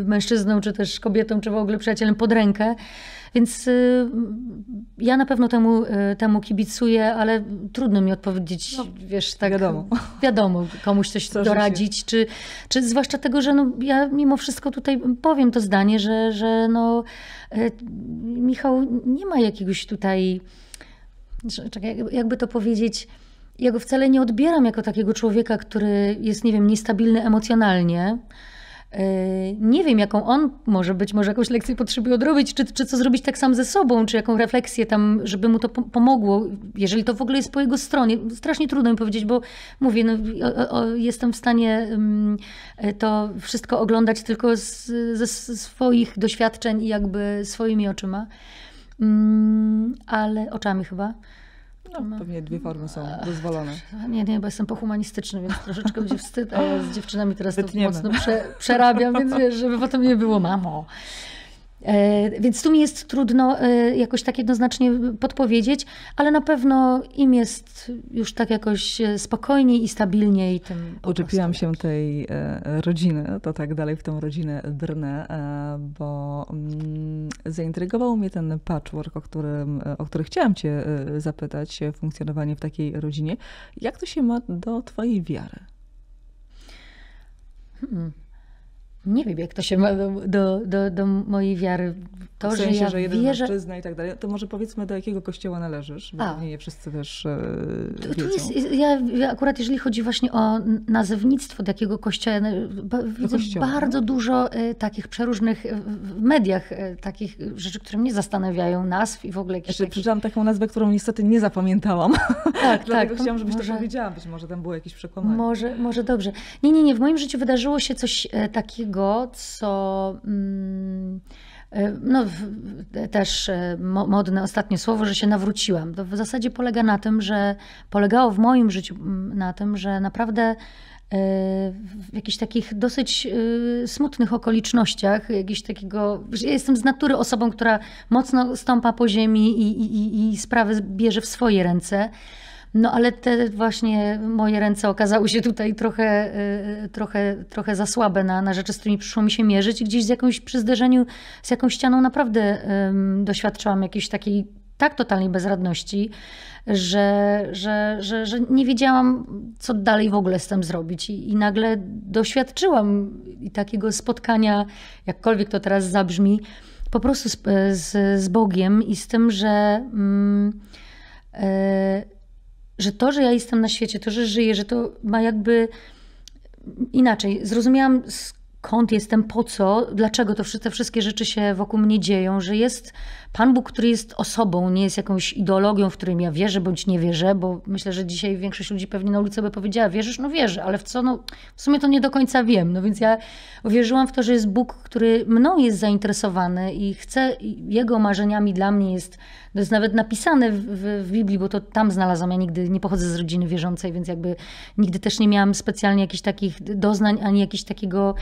mężczyzną, czy też kobietą, czy w ogóle przyjacielem pod rękę. Więc y, ja na pewno temu, y, temu kibicuję, ale trudno mi odpowiedzieć, no, wiesz, tak wiadomo, wiadomo komuś coś Co doradzić, czy, czy zwłaszcza tego, że no, ja mimo wszystko tutaj powiem to zdanie, że, że no, e, Michał nie ma jakiegoś tutaj, czekaj, jakby to powiedzieć, ja go wcale nie odbieram jako takiego człowieka, który jest, nie wiem, niestabilny emocjonalnie. Yy, nie wiem, jaką on może być, może jakąś lekcję potrzebuje odrobić, czy, czy co zrobić tak sam ze sobą, czy jaką refleksję tam, żeby mu to pomogło, jeżeli to w ogóle jest po jego stronie. Strasznie trudno mi powiedzieć, bo mówię, no, o, o, jestem w stanie to wszystko oglądać tylko z, ze swoich doświadczeń i jakby swoimi oczyma, ale oczami chyba to no, no. Pewnie dwie formy są dozwolone. nie, nie, bo jestem pohumanistyczny, więc troszeczkę będzie wstyd, a z dziewczynami teraz Wytniemy. to mocno prze, przerabiam, więc wiesz, żeby potem nie było, mamo, E, więc tu mi jest trudno e, jakoś tak jednoznacznie podpowiedzieć, ale na pewno im jest już tak jakoś e, spokojniej i stabilniej. Tym Uczepiłam się tej rodziny, to tak dalej w tą rodzinę drnę, bo mm, zaintrygował mnie ten patchwork, o, którym, o który chciałam Cię zapytać, funkcjonowanie w takiej rodzinie. Jak to się ma do Twojej wiary? Hmm. Nie wiem, jak to się ma do, do, do, do mojej wiary. To, w sensie, że, ja że jeden mężczyzna i tak dalej. To może powiedzmy, do jakiego kościoła należysz, bo A. nie wszyscy też yy, e, tu, jest, ja, ja, akurat jeżeli chodzi właśnie o nazewnictwo, do jakiego kościoła, widzę kościoła, bardzo no? dużo e, takich przeróżnych e, w mediach takich rzeczy, które mnie zastanawiają, nazw i w ogóle jakieś... Znaczy, taki... Przeczytałam taką nazwę, którą niestety nie zapamiętałam. Tak, tak Dlatego tak, chciałam, żebyś może... to powiedziała, być może tam było jakieś przekonanie. Może, może dobrze. Nie, nie, nie. W moim życiu wydarzyło się coś takiego, tego, co mm, e, no, też e, modne ostatnie słowo, że się nawróciłam. To w zasadzie polega na tym, że polegało w moim życiu mm, na tym, że naprawdę e, w jakichś takich dosyć smutnych okolicznościach, jakiś takiego, ja jestem z natury osobą, która mocno stąpa po ziemi i, i, i sprawy bierze w swoje ręce. No ale te właśnie moje ręce okazały się tutaj trochę, y, trochę, trochę za słabe na, na rzeczy, z którymi przyszło mi się mierzyć. Gdzieś z jakąś, przy zderzeniu z jakąś ścianą naprawdę um, doświadczyłam jakiejś takiej tak totalnej bezradności, że, że, że, że nie wiedziałam, co dalej w ogóle z tym zrobić. I, I, nagle doświadczyłam takiego spotkania, jakkolwiek to teraz zabrzmi, po prostu z, z, z Bogiem i z tym, że. Mm, yy, że to, że ja jestem na świecie, to, że żyję, że to ma jakby inaczej. Zrozumiałam skąd jestem, po co, dlaczego to, te wszystkie rzeczy się wokół mnie dzieją, że jest Pan Bóg, który jest osobą, nie jest jakąś ideologią, w której ja wierzę bądź nie wierzę, bo myślę, że dzisiaj większość ludzi pewnie na ulicy by powiedziała, wierzysz? No wierzę, ale w co? No, w sumie to nie do końca wiem. No więc ja uwierzyłam w to, że jest Bóg, który mną jest zainteresowany i chce, jego marzeniami dla mnie jest, to jest nawet napisane w, w, w Biblii, bo to tam znalazłam. Ja nigdy nie pochodzę z rodziny wierzącej, więc jakby nigdy też nie miałam specjalnie jakichś takich doznań, ani jakiegoś takiego,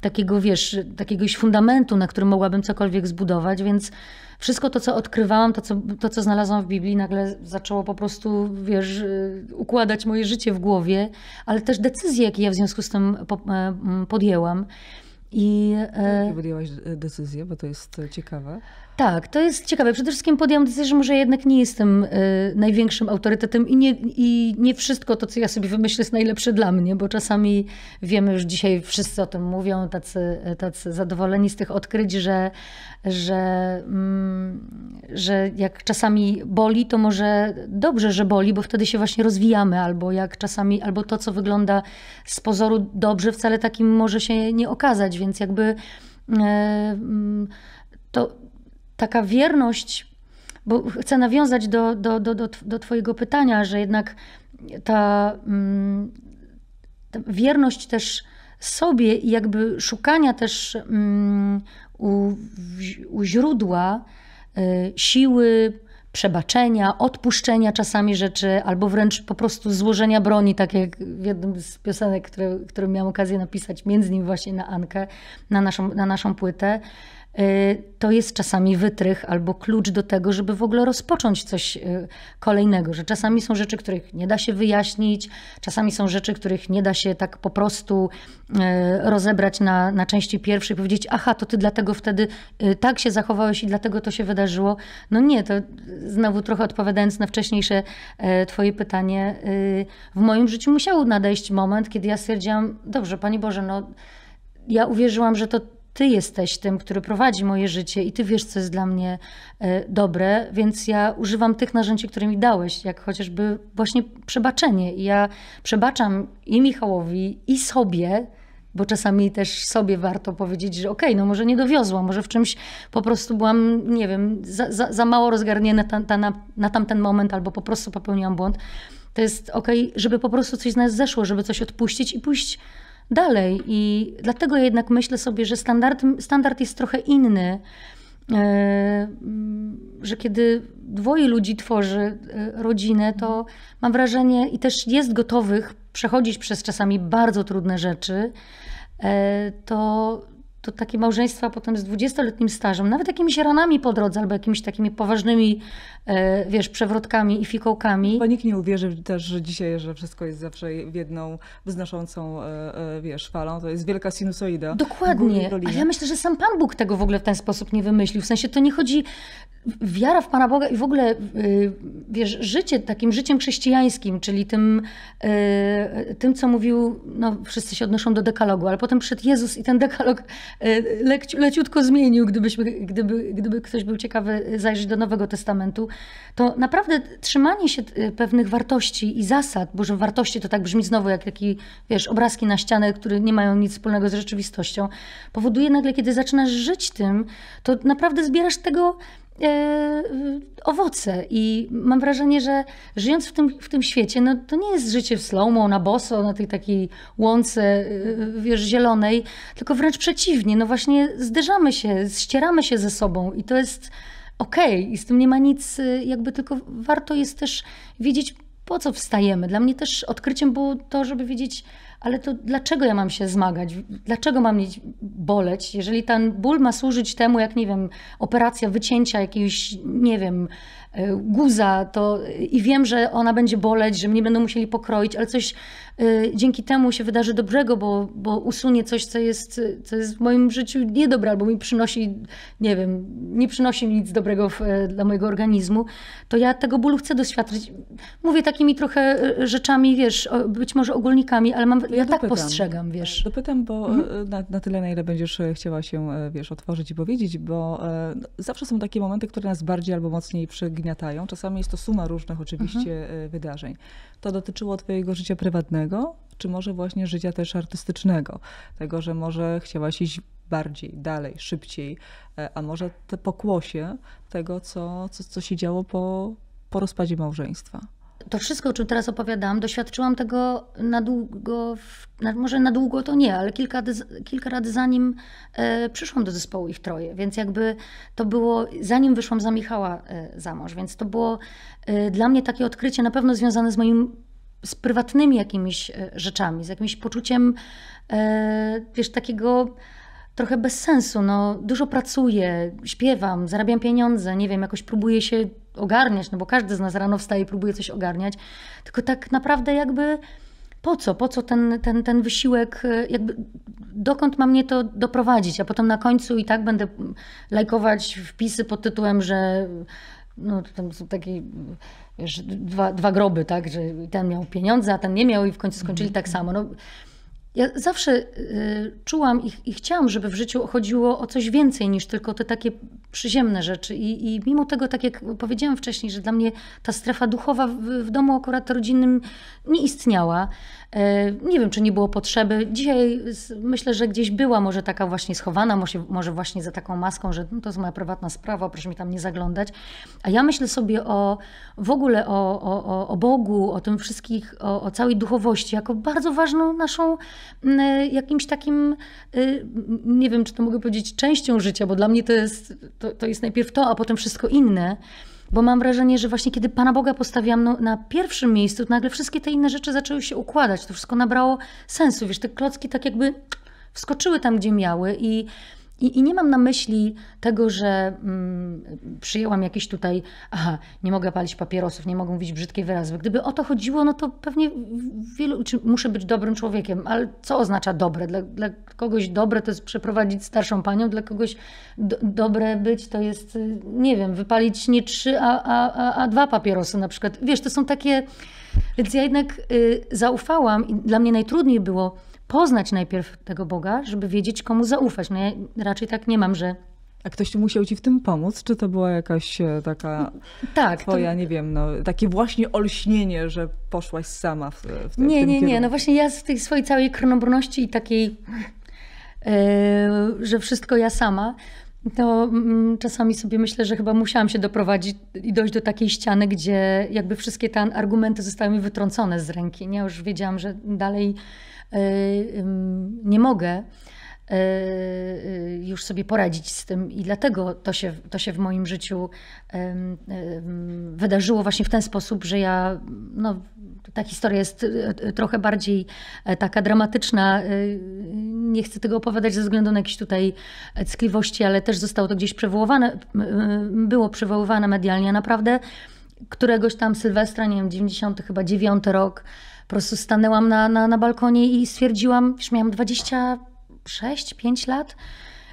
takiego wiesz, takiegoś fundamentu, na którym mogłabym cokolwiek zbudować, więc wszystko to, co odkrywałam, to co, to, co znalazłam w Biblii, nagle zaczęło po prostu, wiesz, y, układać moje życie w głowie, ale też decyzje, jakie ja w związku z tym e, podjęłam. I, e, Jakie podjęłaś e, decyzje, bo to jest ciekawe. Tak, to jest ciekawe. Przede wszystkim podjęłam decyzję, że może jednak nie jestem y, największym autorytetem i nie, i nie wszystko to, co ja sobie wymyślę, jest najlepsze dla mnie, bo czasami wiemy już dzisiaj, wszyscy o tym mówią, tacy, tacy zadowoleni z tych odkryć, że, że, mm, że jak czasami boli, to może dobrze, że boli, bo wtedy się właśnie rozwijamy, albo jak czasami, albo to, co wygląda z pozoru dobrze, wcale takim może się nie okazać, więc jakby. Y, to taka wierność, bo chcę nawiązać do, do, do, do, do Twojego pytania, że jednak ta, mm, ta wierność też sobie i jakby szukania też mm, u, u źródła y, siły, przebaczenia, odpuszczenia czasami rzeczy, albo wręcz po prostu złożenia broni, tak jak w jednym z piosenek, które, które miałam okazję napisać, między innymi właśnie na Ankę, na naszą, na naszą płytę. Y, to jest czasami wytrych albo klucz do tego, żeby w ogóle rozpocząć coś y, kolejnego, że czasami są rzeczy, których nie da się wyjaśnić, czasami są rzeczy, których nie da się tak po prostu y, rozebrać na, na części pierwszej, powiedzieć, aha, to ty dlatego wtedy tak się zachowałeś i dlatego to się wydarzyło. No nie, to znowu trochę odpowiadając na wcześniejsze twoje pytanie, w moim życiu musiał nadejść moment, kiedy ja stwierdziłam, dobrze, Pani Boże, no ja uwierzyłam, że to ty jesteś tym, który prowadzi moje życie i Ty wiesz, co jest dla mnie e, dobre, więc ja używam tych narzędzi, które mi dałeś, jak chociażby właśnie przebaczenie. I ja przebaczam i Michałowi, i sobie, bo czasami też sobie warto powiedzieć, że okej, okay, no może nie dowiozłam, może w czymś po prostu byłam, nie wiem, za, za, za mało rozgarnięta na, ta, na, na tamten moment albo po prostu popełniłam błąd. To jest okej, okay, żeby po prostu coś z nas zeszło, żeby coś odpuścić i pójść dalej. I dlatego jednak myślę sobie, że standard, standard jest trochę inny. E, mm, że kiedy dwoje ludzi tworzy e, rodzinę, to mam wrażenie i też jest gotowych przechodzić przez czasami bardzo trudne rzeczy, e, to, to takie małżeństwa potem z 20-letnim stażem, nawet jakimiś ranami po drodze albo jakimiś takimi poważnymi E, wiesz, przewrotkami i fikołkami. Bo nikt nie uwierzy też że dzisiaj, że wszystko jest zawsze jedną wznoszącą, e, e, wiesz, falą. To jest wielka sinusoida. Dokładnie. A ja myślę, że sam Pan Bóg tego w ogóle w ten sposób nie wymyślił. W sensie to nie chodzi wiara w Pana Boga i w ogóle y, wiesz, życie takim życiem chrześcijańskim, czyli tym, y, tym co mówił, no wszyscy się odnoszą do dekalogu, ale potem przed Jezus i ten dekalog y, leciutko zmienił, gdybyśmy, gdyby, gdyby ktoś był ciekawy zajrzeć do Nowego Testamentu to naprawdę trzymanie się y, pewnych wartości i zasad, bo że wartości to tak brzmi znowu jak taki, wiesz, obrazki na ścianę, które nie mają nic wspólnego z rzeczywistością, powoduje nagle, kiedy zaczynasz żyć tym, to naprawdę zbierasz tego e, owoce i mam wrażenie, że żyjąc w tym, w tym świecie, no to nie jest życie w slow na boso, na tej takiej łące, y, y, wiesz, zielonej, tylko wręcz przeciwnie, no właśnie zderzamy się, ścieramy się ze sobą i to jest okej okay, i z tym nie ma nic, y, jakby tylko warto jest też wiedzieć, po co wstajemy. Dla mnie też odkryciem było to, żeby wiedzieć, ale to dlaczego ja mam się zmagać? Dlaczego mam mieć boleć? Jeżeli ten ból ma służyć temu, jak nie wiem, operacja wycięcia jakiejś, nie wiem, E, guza to, i wiem, że ona będzie boleć, że mnie będą musieli pokroić, ale coś e, dzięki temu się wydarzy dobrego, bo, bo usunie coś, co jest, co jest w moim życiu niedobre albo mi przynosi, nie wiem, nie przynosi mi nic dobrego w, e, dla mojego organizmu, to ja tego bólu chcę doświadczyć. Mówię takimi trochę rzeczami, wiesz, być może ogólnikami, ale mam, ja, ja tak postrzegam, wiesz. Dopytam, bo mhm. na, na tyle, na ile będziesz chciała się, wiesz, otworzyć i powiedzieć, bo no, zawsze są takie momenty, które nas bardziej albo mocniej przygrywają gniatają. Czasami jest to suma różnych oczywiście mhm. E, wydarzeń. To dotyczyło Twojego życia prywatnego, czy może właśnie życia też artystycznego? Tego, że może chciałaś iść bardziej, dalej, szybciej, e, a może te pokłosie tego, co, co, co się działo po, po rozpadzie małżeństwa? to wszystko, o czym teraz opowiadam, doświadczyłam tego na długo, na, może na długo to nie, ale kilka, kilka razy zanim e, przyszłam do zespołu ich troje, więc jakby to było, zanim wyszłam za Michała e, za mąż, więc to było e, dla mnie takie odkrycie na pewno związane z moim, z prywatnymi jakimiś e, rzeczami, z jakimś poczuciem, e, wiesz, takiego trochę bez sensu. No, dużo pracuję, śpiewam, zarabiam pieniądze, nie wiem, jakoś próbuję się ogarniać, no bo każdy z nas rano wstaje i próbuje coś ogarniać. Tylko tak naprawdę jakby po co? Po co ten, ten, ten wysiłek? E, jakby dokąd ma mnie to doprowadzić? A potem na końcu i tak będę lajkować wpisy pod tytułem, że no, tam są takie wiesz, dwa, dwa groby, tak? Że ten miał pieniądze, a ten nie miał i w końcu skończyli mhm. tak samo. No, ja zawsze y, czułam i, i, chciałam, żeby w życiu chodziło o coś więcej niż tylko te takie przyziemne rzeczy. I, I, mimo tego, tak jak powiedziałam wcześniej, że dla mnie ta strefa duchowa w, w domu akurat rodzinnym nie istniała. E, nie wiem, czy nie było potrzeby. Dzisiaj myślę, że gdzieś była może taka właśnie schowana, może, może właśnie za taką maską, że no, to jest moja prywatna sprawa, proszę mi tam nie zaglądać. A ja myślę sobie o w ogóle o, o, o, o Bogu, o tym wszystkich, o, o całej duchowości, jako bardzo ważną naszą Mm, e, jakimś takim, e, nie wiem, czy to mogę powiedzieć, częścią życia, bo dla mnie to jest, to, to jest najpierw to, a potem wszystko inne bo mam wrażenie, że właśnie kiedy Pana Boga postawiam no, na pierwszym miejscu, nagle wszystkie te inne rzeczy zaczęły się układać. To wszystko nabrało sensu. Wiesz, te klocki tak jakby wskoczyły tam, gdzie miały i i, I, nie mam na myśli tego, że mm, przyjęłam jakieś tutaj, aha, nie mogę palić papierosów, nie mogę mówić brzydkie wyrazy. Gdyby o to chodziło, no to pewnie wielu, muszę być dobrym człowiekiem, ale co oznacza dobre? Dla, dla kogoś dobre to jest przeprowadzić starszą panią, dla kogoś do, dobre być to jest, y, nie wiem, wypalić nie trzy, a, a, a, a dwa papierosy na przykład. Wiesz, to są takie. Więc ja jednak y, zaufałam i dla mnie najtrudniej było poznać najpierw tego Boga, żeby wiedzieć, komu zaufać. No ja raczej tak nie mam, że a ktoś musiał ci w tym pomóc? Czy to była jakaś e, taka tak, twoja, to... nie wiem, no, takie właśnie olśnienie, że poszłaś sama w, w, te, nie, w Nie, nie, nie. No właśnie ja z tej swojej całej kronobrności i takiej, yy, że wszystko ja sama, to mm, czasami sobie myślę, że chyba musiałam się doprowadzić i dojść do takiej ściany, gdzie jakby wszystkie te argumenty zostały mi wytrącone z ręki. Nie, już wiedziałam, że dalej E, nie mogę e, e, już sobie poradzić z tym i dlatego to się, to się w moim życiu wydarzyło właśnie w ten sposób, że ja, no, ta historia jest trochę bardziej taka dramatyczna. Nie chcę tego opowiadać ze względu na jakieś tutaj ckliwości, ale też zostało to gdzieś przywoływane, było przewoływane medialnie. Naprawdę któregoś tam Sylwestra, nie wiem, 90 chyba 9 rok, po prostu stanęłam na, na, na balkonie i stwierdziłam, już miałam 26, 5 lat,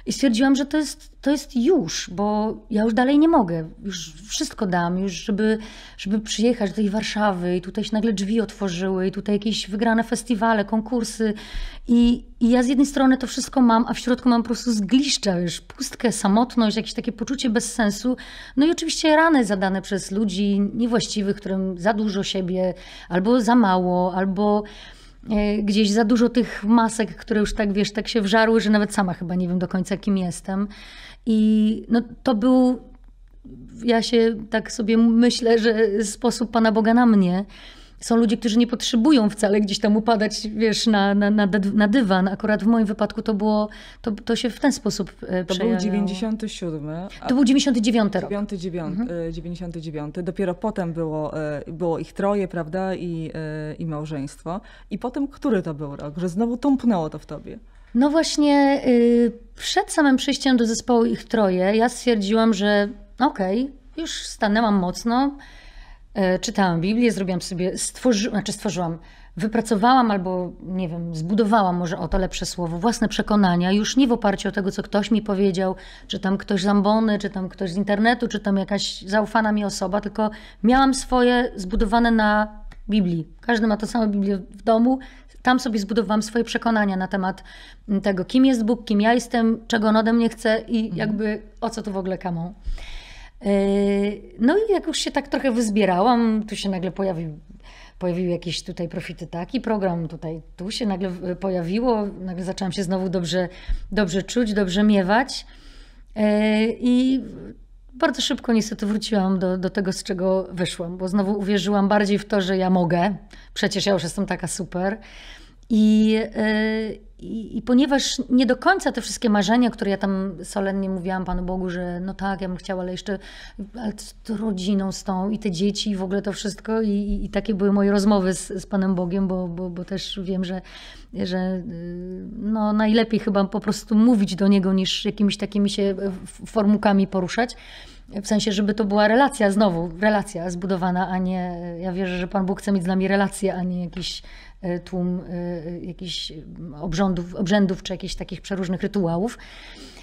i stwierdziłam, że to jest, to jest już, bo ja już dalej nie mogę. Już wszystko dam, już żeby, żeby przyjechać do tej Warszawy i tutaj się nagle drzwi otworzyły i tutaj jakieś wygrane festiwale, konkursy. I, I ja z jednej strony to wszystko mam, a w środku mam po prostu zgliszcza, już pustkę, samotność, jakieś takie poczucie bez sensu. No i oczywiście rany zadane przez ludzi niewłaściwych, którym za dużo siebie, albo za mało, albo E, gdzieś za dużo tych masek, które już tak wiesz, tak się wżarły, że nawet sama chyba nie wiem do końca kim jestem. I no, to był, ja się tak sobie myślę, że sposób Pana Boga na mnie, są ludzie, którzy nie potrzebują wcale gdzieś tam upadać, wiesz, na, na, na, na dywan. Akurat w moim wypadku to było, to, to się w ten sposób To przejawiało. był 97. To był 99 rok. 99, mhm. 99. E, Dopiero potem było, e, było ich troje, prawda, i, e, i małżeństwo. I potem który to był rok, że znowu tąpnęło to w tobie? No właśnie, y, przed samym przyjściem do zespołu ich troje, ja stwierdziłam, że okej, okay, już stanęłam mocno, E, czytałam Biblię, zrobiłam sobie, stworzy, znaczy stworzyłam, wypracowałam albo, nie wiem, zbudowałam może o to lepsze słowo, własne przekonania, już nie w oparciu o tego, co ktoś mi powiedział, czy tam ktoś z ambony, czy tam ktoś z internetu, czy tam jakaś zaufana mi osoba, tylko miałam swoje zbudowane na Biblii. Każdy ma to samo Biblię w domu. Tam sobie zbudowałam swoje przekonania na temat tego, kim jest Bóg, kim ja jestem, czego on ode mnie chce i mhm. jakby o co tu w ogóle kamą. E, no i jak już się tak trochę wyzbierałam, tu się nagle pojawił, pojawił jakiś tutaj profity taki, program tutaj, tu się nagle pojawiło, nagle zaczęłam się znowu dobrze, dobrze czuć, dobrze miewać e, i bardzo szybko niestety wróciłam do, do tego, z czego wyszłam, bo znowu uwierzyłam bardziej w to, że ja mogę, przecież ja już jestem taka super i, e, i, I, ponieważ nie do końca te wszystkie marzenia, które ja tam solennie mówiłam Panu Bogu, że no tak, ja bym chciała, ale jeszcze z rodziną, z tą i te dzieci, i w ogóle to wszystko. I, i, i takie były moje rozmowy z, z Panem Bogiem, bo, bo, bo, też wiem, że, że y, no, najlepiej chyba po prostu mówić do Niego niż jakimiś takimi się y, formułkami poruszać. W sensie, żeby to była relacja, znowu relacja zbudowana, a nie ja wierzę, że Pan Bóg chce mieć z nami relację, a nie jakiś E, tłum e, jakichś obrzędów, obrzędów czy jakichś takich przeróżnych rytuałów,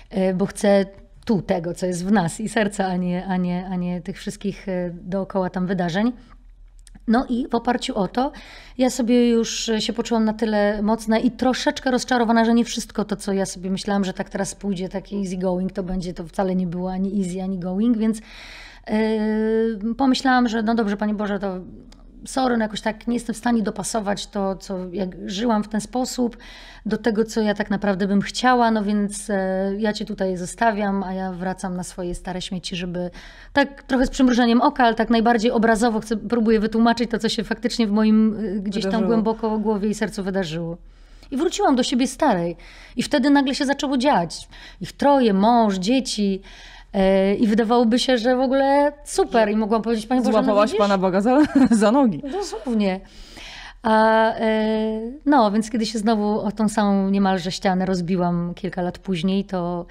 e, bo chcę tu tego, co jest w nas i serca, a nie, a nie, a nie tych wszystkich dookoła tam wydarzeń. No i w oparciu o to ja sobie już się poczułam na tyle mocna i troszeczkę rozczarowana, że nie wszystko to, co ja sobie myślałam, że tak teraz pójdzie, takie easy going, to będzie, to wcale nie było ani easy, ani going, więc yy, pomyślałam, że no dobrze, Panie Boże, to sorry, no jakoś tak nie jestem w stanie dopasować to, co jak żyłam w ten sposób, do tego, co ja tak naprawdę bym chciała, no więc e, ja cię tutaj zostawiam, a ja wracam na swoje stare śmieci, żeby tak trochę z przymrużeniem oka, ale tak najbardziej obrazowo chcę, próbuję wytłumaczyć to, co się faktycznie w moim e, gdzieś wydarzyło. tam głęboko głowie i sercu wydarzyło. I wróciłam do siebie starej. I wtedy nagle się zaczęło dziać. Ich troje, mąż, dzieci. E, I wydawałoby się, że w ogóle super. I mogłam powiedzieć Pani Boże, no Złapałaś no Pana Boga za, za nogi. Dosłownie. A, e, no, więc kiedy się znowu o tą samą niemalże ścianę rozbiłam kilka lat później, to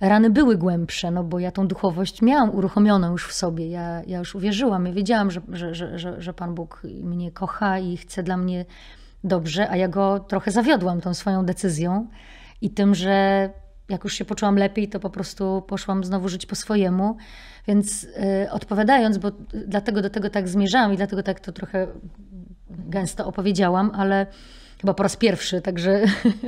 rany były głębsze, no bo ja tą duchowość miałam uruchomioną już w sobie. Ja, ja już uwierzyłam, ja wiedziałam, że, że, że, że, że Pan Bóg mnie kocha i chce dla mnie dobrze, a ja go trochę zawiodłam tą swoją decyzją i tym, że jak już się poczułam lepiej, to po prostu poszłam znowu żyć po swojemu. Więc y, odpowiadając, bo dlatego do tego tak zmierzałam i dlatego tak to trochę gęsto opowiedziałam, ale chyba po raz pierwszy, także,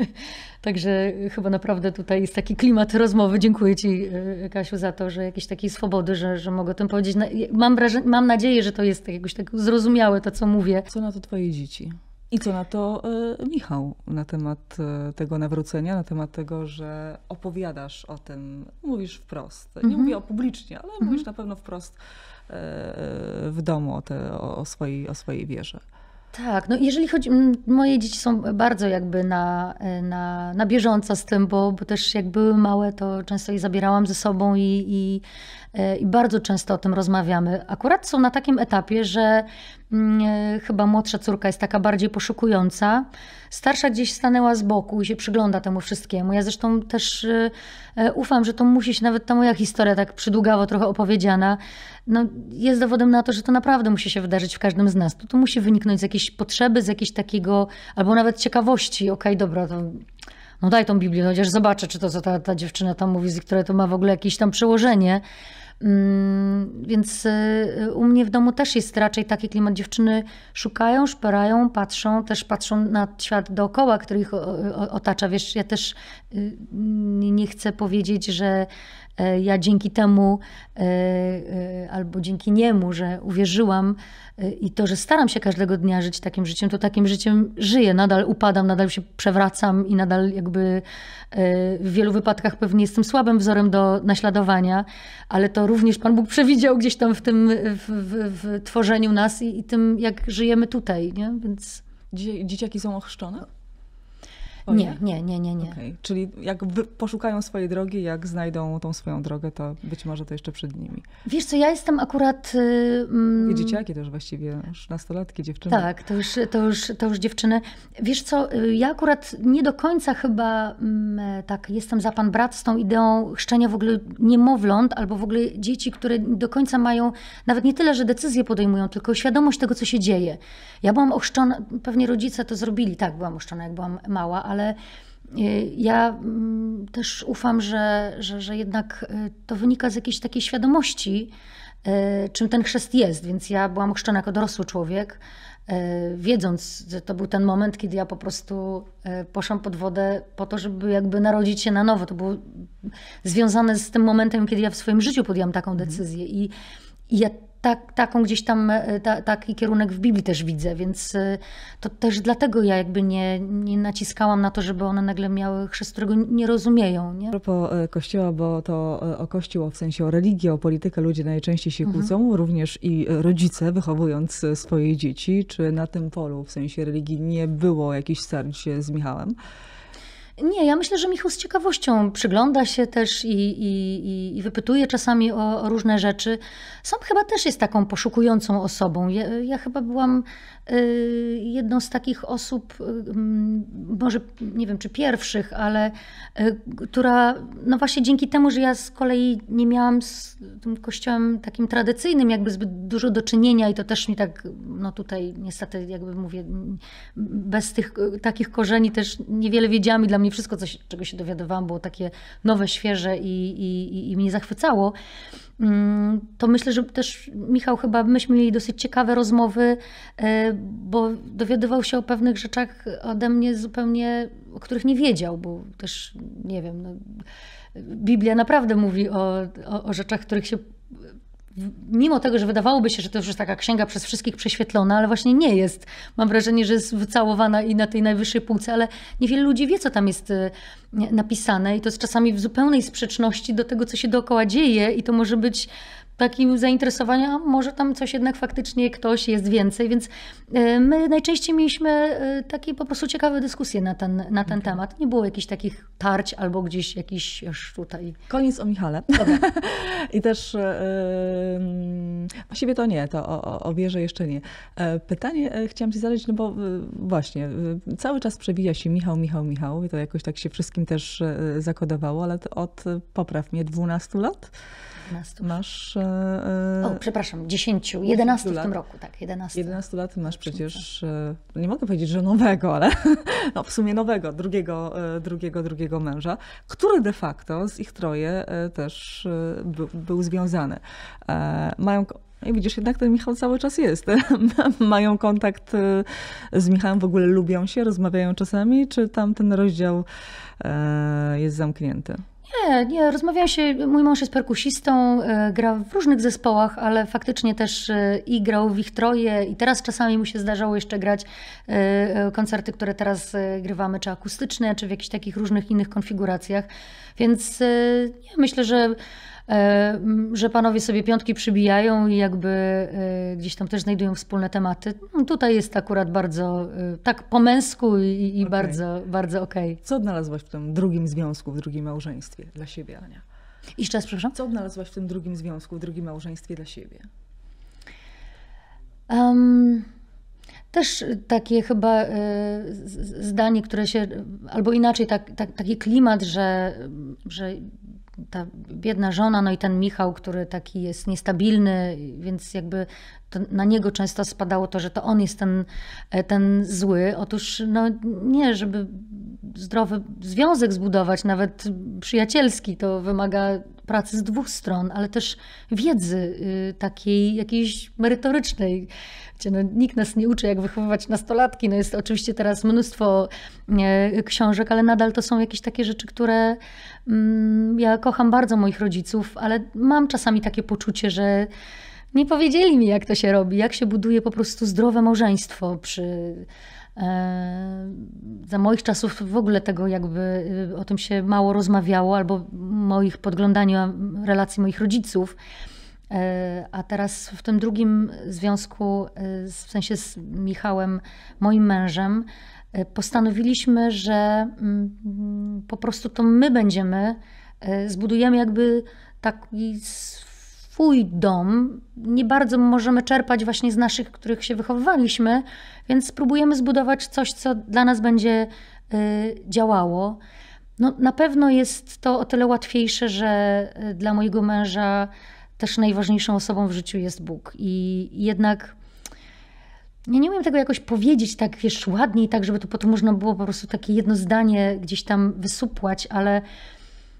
także chyba naprawdę tutaj jest taki klimat rozmowy. Dziękuję Ci, y, Kasiu, za to, że jakieś takiej swobody, że, że mogę o tym powiedzieć. Mam, wrażenie, mam nadzieję, że to jest tak jakoś tak zrozumiałe to, co mówię. Co na to Twoje dzieci? I co na to y, Michał na temat y, tego nawrócenia, na temat tego, że opowiadasz o tym, mówisz wprost. Nie mm -hmm. mówię o publicznie, ale mm -hmm. mówisz na pewno wprost y, w domu o, te, o, o, swojej, o swojej wierze. Tak, no jeżeli chodzi, moje dzieci są bardzo jakby na, na, na bieżąco z tym, bo, bo też jak były małe, to często je zabierałam ze sobą i, i, i bardzo często o tym rozmawiamy. Akurat są na takim etapie, że Mm, e, chyba młodsza córka jest taka bardziej poszukująca. Starsza gdzieś stanęła z boku i się przygląda temu wszystkiemu. Ja zresztą też e, e, ufam, że to musi się, nawet ta moja historia, tak przydługawo trochę opowiedziana, no, jest dowodem na to, że to naprawdę musi się wydarzyć w każdym z nas. To, to musi wyniknąć z jakiejś potrzeby, z jakiegoś takiego, albo nawet ciekawości. Okej, okay, dobra, to no daj tą Biblię, chociaż zobaczę, czy to, co ta, ta dziewczyna tam mówi, z której to ma w ogóle jakieś tam przełożenie. Mm, więc y, u mnie w domu też jest raczej taki klimat. Dziewczyny szukają, szperają, patrzą, też patrzą na świat dookoła, który ich otacza. Wiesz, ja też y, nie chcę powiedzieć, że E, ja dzięki temu e, e, albo dzięki niemu, że uwierzyłam i to, że staram się każdego dnia żyć takim życiem, to takim życiem żyję. Nadal upadam, nadal się przewracam i nadal jakby w wielu wypadkach pewnie jestem słabym wzorem do naśladowania, ale to również Pan Bóg przewidział gdzieś tam w tym w, w, w tworzeniu nas i, i tym, jak żyjemy tutaj, nie? Więc... Dzieciaki są ochrzczone? Nie, nie, nie, nie. nie. Okay. Czyli jak poszukają swojej drogi, jak znajdą tą swoją drogę, to być może to jeszcze przed nimi. Wiesz co, ja jestem akurat... Y, mm, I dzieciaki też właściwie, już nastolatki, dziewczyny. Tak, to już, to, już, to już dziewczyny. Wiesz co, y, ja akurat nie do końca chyba mm, e, tak jestem za pan brat z tą ideą chrzczenia w ogóle niemowląt albo w ogóle dzieci, które do końca mają nawet nie tyle, że decyzje podejmują, tylko świadomość tego, co się dzieje. Ja byłam ochrzczona, pewnie rodzice to zrobili, tak, byłam ochrzczona, jak byłam mała, ale ale y, ja mm, też ufam, że, że, że jednak y, to wynika z jakiejś takiej świadomości, y, czym ten chrzest jest. Więc ja byłam chrzczona jako dorosły człowiek, wiedząc, że to był ten moment, kiedy ja po prostu poszłam pod wodę po to, żeby jakby narodzić się na nowo. To było związane z tym momentem, kiedy ja w swoim życiu podjęłam taką mhm. decyzję. I, i ja tak, taką gdzieś tam, e, ta, taki kierunek w Biblii też widzę, więc e, to też dlatego ja jakby nie, nie naciskałam na to, żeby one nagle miały chrzest, którego nie rozumieją. Nie? A propos e, kościoła, bo to o kościół, w sensie o religię, o politykę ludzie najczęściej się mhm. kłócą, mhm. również i rodzice wychowując swoje dzieci. Czy na tym polu, w sensie religii, nie było jakichś starć z Michałem? Nie, ja myślę, że Michał z ciekawością przygląda się też i, i, i wypytuje czasami o, o, różne rzeczy. Sam chyba też jest taką poszukującą osobą. Ja, ja chyba byłam Y, jedną z takich osób, y, może nie wiem czy pierwszych, ale y, która, no właśnie dzięki temu, że ja z kolei nie miałam z tym kościołem takim tradycyjnym jakby zbyt dużo do czynienia i to też mi tak, no tutaj niestety jakby mówię, bez tych takich korzeni też niewiele wiedziałam i dla mnie wszystko, czego się dowiadywałam było takie nowe, świeże i, i, i, i mnie zachwycało. Mm, to myślę, że też Michał chyba myśmy mieli dosyć ciekawe rozmowy, e, bo dowiadywał się o pewnych rzeczach ode mnie zupełnie, o których nie wiedział, bo też nie wiem. No, Biblia naprawdę mówi o, o, o rzeczach, których się mimo tego, że wydawałoby się, że to już jest taka księga przez wszystkich prześwietlona, ale właśnie nie jest. Mam wrażenie, że jest wycałowana i na tej najwyższej półce, ale niewiele ludzi wie, co tam jest y, napisane i to jest czasami w zupełnej sprzeczności do tego, co się dookoła dzieje i to może być takim zainteresowania, może tam coś jednak faktycznie ktoś jest więcej, więc e, my najczęściej mieliśmy e, takie po prostu ciekawe dyskusje na ten, na ten okay. Mhm. temat. Nie było jakichś takich tarć albo gdzieś jakiś już tutaj. Koniec o Michale. I też yy, właściwie to nie, to o, o, o wierze jeszcze nie. Pytanie chciałam Ci zadać, no bo właśnie cały czas przewija się Michał, Michał, Michał i to jakoś tak się wszystkim też zakodowało, ale od, popraw mnie, 12 lat 12. masz E, e, o, przepraszam, 10, 11 10 w tym roku, tak, 11. 11 lat masz przecież, e, nie mogę powiedzieć, że nowego, ale no, w sumie nowego, drugiego, drugiego, drugiego męża, który de facto z ich troje też był, był związany. Mają no i widzisz, jednak ten Michał cały czas jest. Mają kontakt z Michałem, w ogóle lubią się, rozmawiają czasami, czy tam ten rozdział jest zamknięty? Nie, nie, rozmawiałam się, mój mąż jest perkusistą, e, gra w różnych zespołach, ale faktycznie też e, i grał w ich troje i teraz czasami mu się zdarzało jeszcze grać e, koncerty, które teraz grywamy, czy akustyczne, czy w jakichś takich różnych innych konfiguracjach. Więc ja e, myślę, że e, że panowie sobie piątki przybijają i jakby e, gdzieś tam też znajdują wspólne tematy. No, tutaj jest akurat bardzo tak po męsku i, i okay. bardzo, bardzo okej. Okay. Co odnalazłaś w tym drugim związku, w drugim małżeństwie dla siebie, Ania? I jeszcze raz, przepraszam? Co odnalazłaś w tym drugim związku, w drugim małżeństwie dla siebie? Um, też y, takie chyba y, zdanie, które się, albo inaczej tak, tak, taki klimat, że, że ta biedna żona, no i ten Michał, który taki jest niestabilny, więc jakby na niego często spadało to, że to on jest ten, e, ten zły. Otóż no nie, żeby zdrowy związek zbudować, nawet przyjacielski, to wymaga pracy z dwóch stron, ale też wiedzy y, takiej jakiejś merytorycznej. No, nikt nas nie uczy, jak wychowywać nastolatki. No jest oczywiście teraz mnóstwo e, książek, ale nadal to są jakieś takie rzeczy, które Mm, ja kocham bardzo moich rodziców, ale mam czasami takie poczucie, że nie powiedzieli mi, jak to się robi, jak się buduje po prostu zdrowe małżeństwo. Przy, e, za moich czasów w ogóle tego jakby e, o tym się mało rozmawiało, albo moich podglądaniu relacji moich rodziców. E, a teraz w tym drugim związku, w sensie z Michałem, moim mężem, E, postanowiliśmy, że mm, mm, po prostu to my będziemy, e, zbudujemy jakby taki swój dom. Nie bardzo możemy czerpać właśnie z naszych, których się wychowywaliśmy, więc spróbujemy zbudować coś, co dla nas będzie e, działało. No, na pewno jest to o tyle łatwiejsze, że dla mojego męża też najważniejszą osobą w życiu jest Bóg. I jednak ja nie umiem tego jakoś powiedzieć tak, wiesz, ładniej, tak, żeby to potem można było po prostu takie jedno zdanie gdzieś tam wysupłać, ale,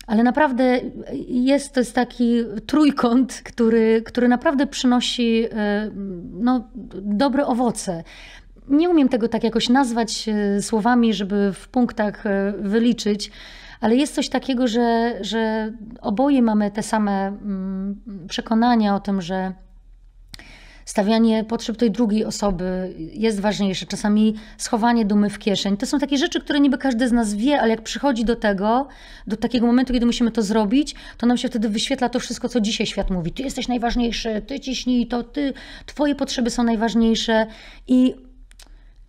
ale naprawdę jest to jest taki trójkąt, który, który naprawdę przynosi e, no, dobre owoce. Nie umiem tego tak jakoś nazwać e, słowami, żeby w punktach e, wyliczyć, ale jest coś takiego, że, że oboje mamy te same mm, przekonania o tym, że stawianie potrzeb tej drugiej osoby jest ważniejsze, czasami schowanie dumy w kieszeń. To są takie rzeczy, które niby każdy z nas wie, ale jak przychodzi do tego, do takiego momentu, kiedy musimy to zrobić, to nam się wtedy wyświetla to wszystko, co dzisiaj świat mówi. Ty jesteś najważniejszy, ty ciśnij to, ty, twoje potrzeby są najważniejsze i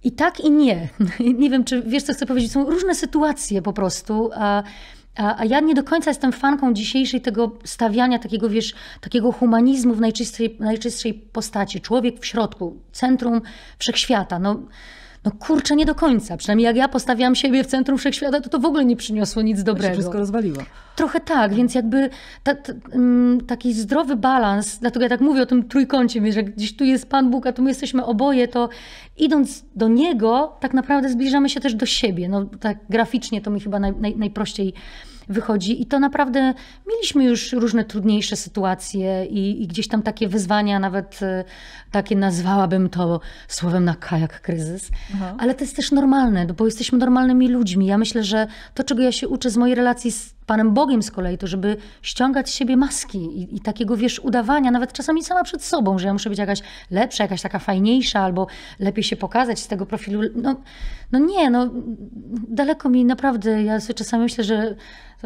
i tak i nie. Nie wiem, czy wiesz, co chcę powiedzieć. Są różne sytuacje po prostu. A a, a, ja nie do końca jestem fanką dzisiejszej tego stawiania takiego, wiesz, takiego humanizmu w najczystszej, najczystszej postaci. Człowiek w środku, centrum wszechświata. No, no kurczę, nie do końca. Przynajmniej jak ja postawiam siebie w centrum wszechświata, to to w ogóle nie przyniosło nic dobrego. To się wszystko rozwaliło. Trochę tak, więc jakby ta, ta, mm, taki zdrowy balans, dlatego ja tak mówię o tym trójkącie, wiesz, jak gdzieś tu jest Pan Bóg, a tu my jesteśmy oboje, to idąc do niego, tak naprawdę zbliżamy się też do siebie. No, tak graficznie to mi chyba naj, naj, najprościej wychodzi. I to naprawdę mieliśmy już różne trudniejsze sytuacje i, i, gdzieś tam takie wyzwania, nawet e, takie nazwałabym to słowem na kajak kryzys. Aha. Ale to jest też normalne, no bo jesteśmy normalnymi ludźmi. Ja myślę, że to, czego ja się uczę z mojej relacji z Panem Bogiem z kolei to, żeby ściągać z siebie maski i, i, takiego, wiesz, udawania, nawet czasami sama przed sobą, że ja muszę być jakaś lepsza, jakaś taka fajniejsza, albo lepiej się pokazać z tego profilu. No, no nie, no daleko mi naprawdę, ja sobie czasami myślę, że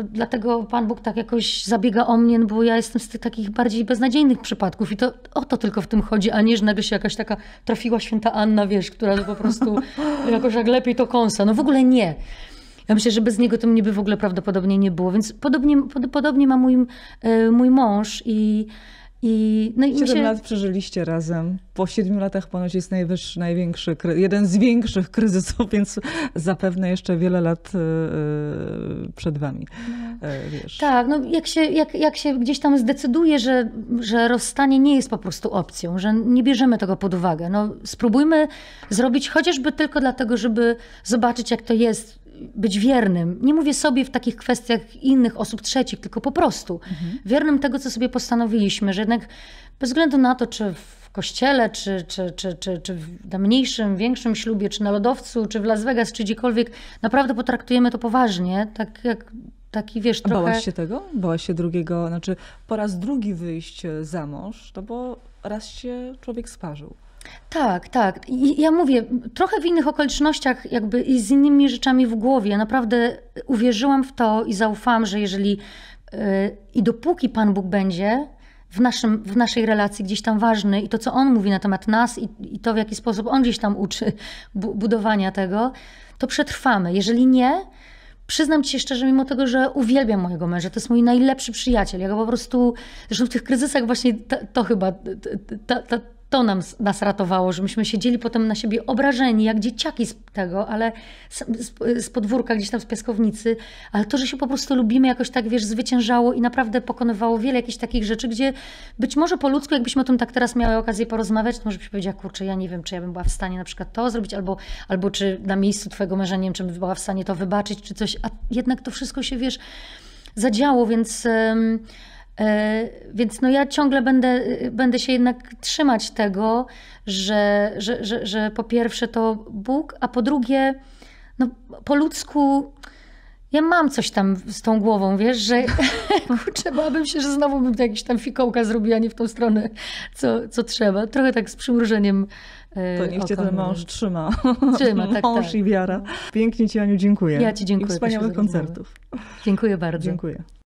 dlatego Pan Bóg tak jakoś zabiega o mnie, no bo ja jestem z tych takich bardziej beznadziejnych przypadków i to o to tylko w tym chodzi, a nie, że nagle się jakaś taka trafiła święta Anna, wiesz, która po prostu jakoś jak lepiej to kąsa. No w ogóle nie. Ja myślę, że bez niego to mnie by w ogóle prawdopodobnie nie było, więc podobnie, pod, podobnie ma mój, e, mój mąż i i, no i Siedem się... lat przeżyliście razem. Po siedmiu latach ponoć jest najwyższy, największy, jeden z większych kryzysów, więc zapewne jeszcze wiele lat e, e, przed wami. No. Wiesz. Tak, no jak się, jak, jak się gdzieś tam zdecyduje, że, że rozstanie nie jest po prostu opcją, że nie bierzemy tego pod uwagę. No, spróbujmy zrobić chociażby tylko dlatego, żeby zobaczyć, jak to jest być wiernym. Nie mówię sobie w takich kwestiach innych osób trzecich, tylko po prostu mhm. wiernym tego, co sobie postanowiliśmy, że jednak bez względu na to, czy w kościele, czy, czy, czy, czy, czy na mniejszym, większym ślubie, czy na lodowcu, czy w Las Vegas, czy gdziekolwiek, naprawdę potraktujemy to poważnie, tak jak taki, wiesz, trochę... Bałaś się tego? Bałaś się drugiego, znaczy po raz drugi wyjść za mąż, to bo raz się człowiek sparzył. Tak, tak. ja mówię, trochę w innych okolicznościach, jakby i z innymi rzeczami w głowie. Naprawdę uwierzyłam w to i zaufałam, że jeżeli e, i dopóki Pan Bóg będzie w, naszym, w naszej relacji gdzieś tam ważny i to, co On mówi na temat nas i, i to, w jaki sposób On gdzieś tam uczy budowania tego, to przetrwamy. Jeżeli nie, przyznam ci się szczerze, mimo tego, że uwielbiam mojego męża, to jest mój najlepszy przyjaciel. Ja go po prostu, zresztą w tych kryzysach właśnie to, to chyba, ta, to nam, nas ratowało, że myśmy siedzieli potem na siebie obrażeni, jak dzieciaki z tego, ale z, z, podwórka, gdzieś tam z piaskownicy, ale to, że się po prostu lubimy, jakoś tak, wiesz, zwyciężało i naprawdę pokonywało wiele jakichś takich rzeczy, gdzie być może po ludzku, jakbyśmy o tym tak teraz miały okazję porozmawiać, to może byś powiedziała, kurczę, ja nie wiem, czy ja bym była w stanie na przykład to zrobić, albo, albo czy na miejscu twojego męża, nie wiem, czy bym była w stanie to wybaczyć, czy coś, a jednak to wszystko się, wiesz, zadziało, więc... E, więc no ja ciągle będę, będę się jednak trzymać tego, że, że, że, że po pierwsze to Bóg, a po drugie, no po ludzku ja mam coś tam z tą głową, wiesz, że kurczę, się, że znowu bym jakiś tam fikołka zrobiła nie w tą stronę, co, co trzeba. Trochę tak z przymrużeniem e, To niech cię ten mąż trzyma. Trzyma, tak, Mąż tak. i wiara. Pięknie ci, Aniu, dziękuję. Ja ci dziękuję. I wspaniałych koncertów. Dziękuję bardzo. Dziękuję.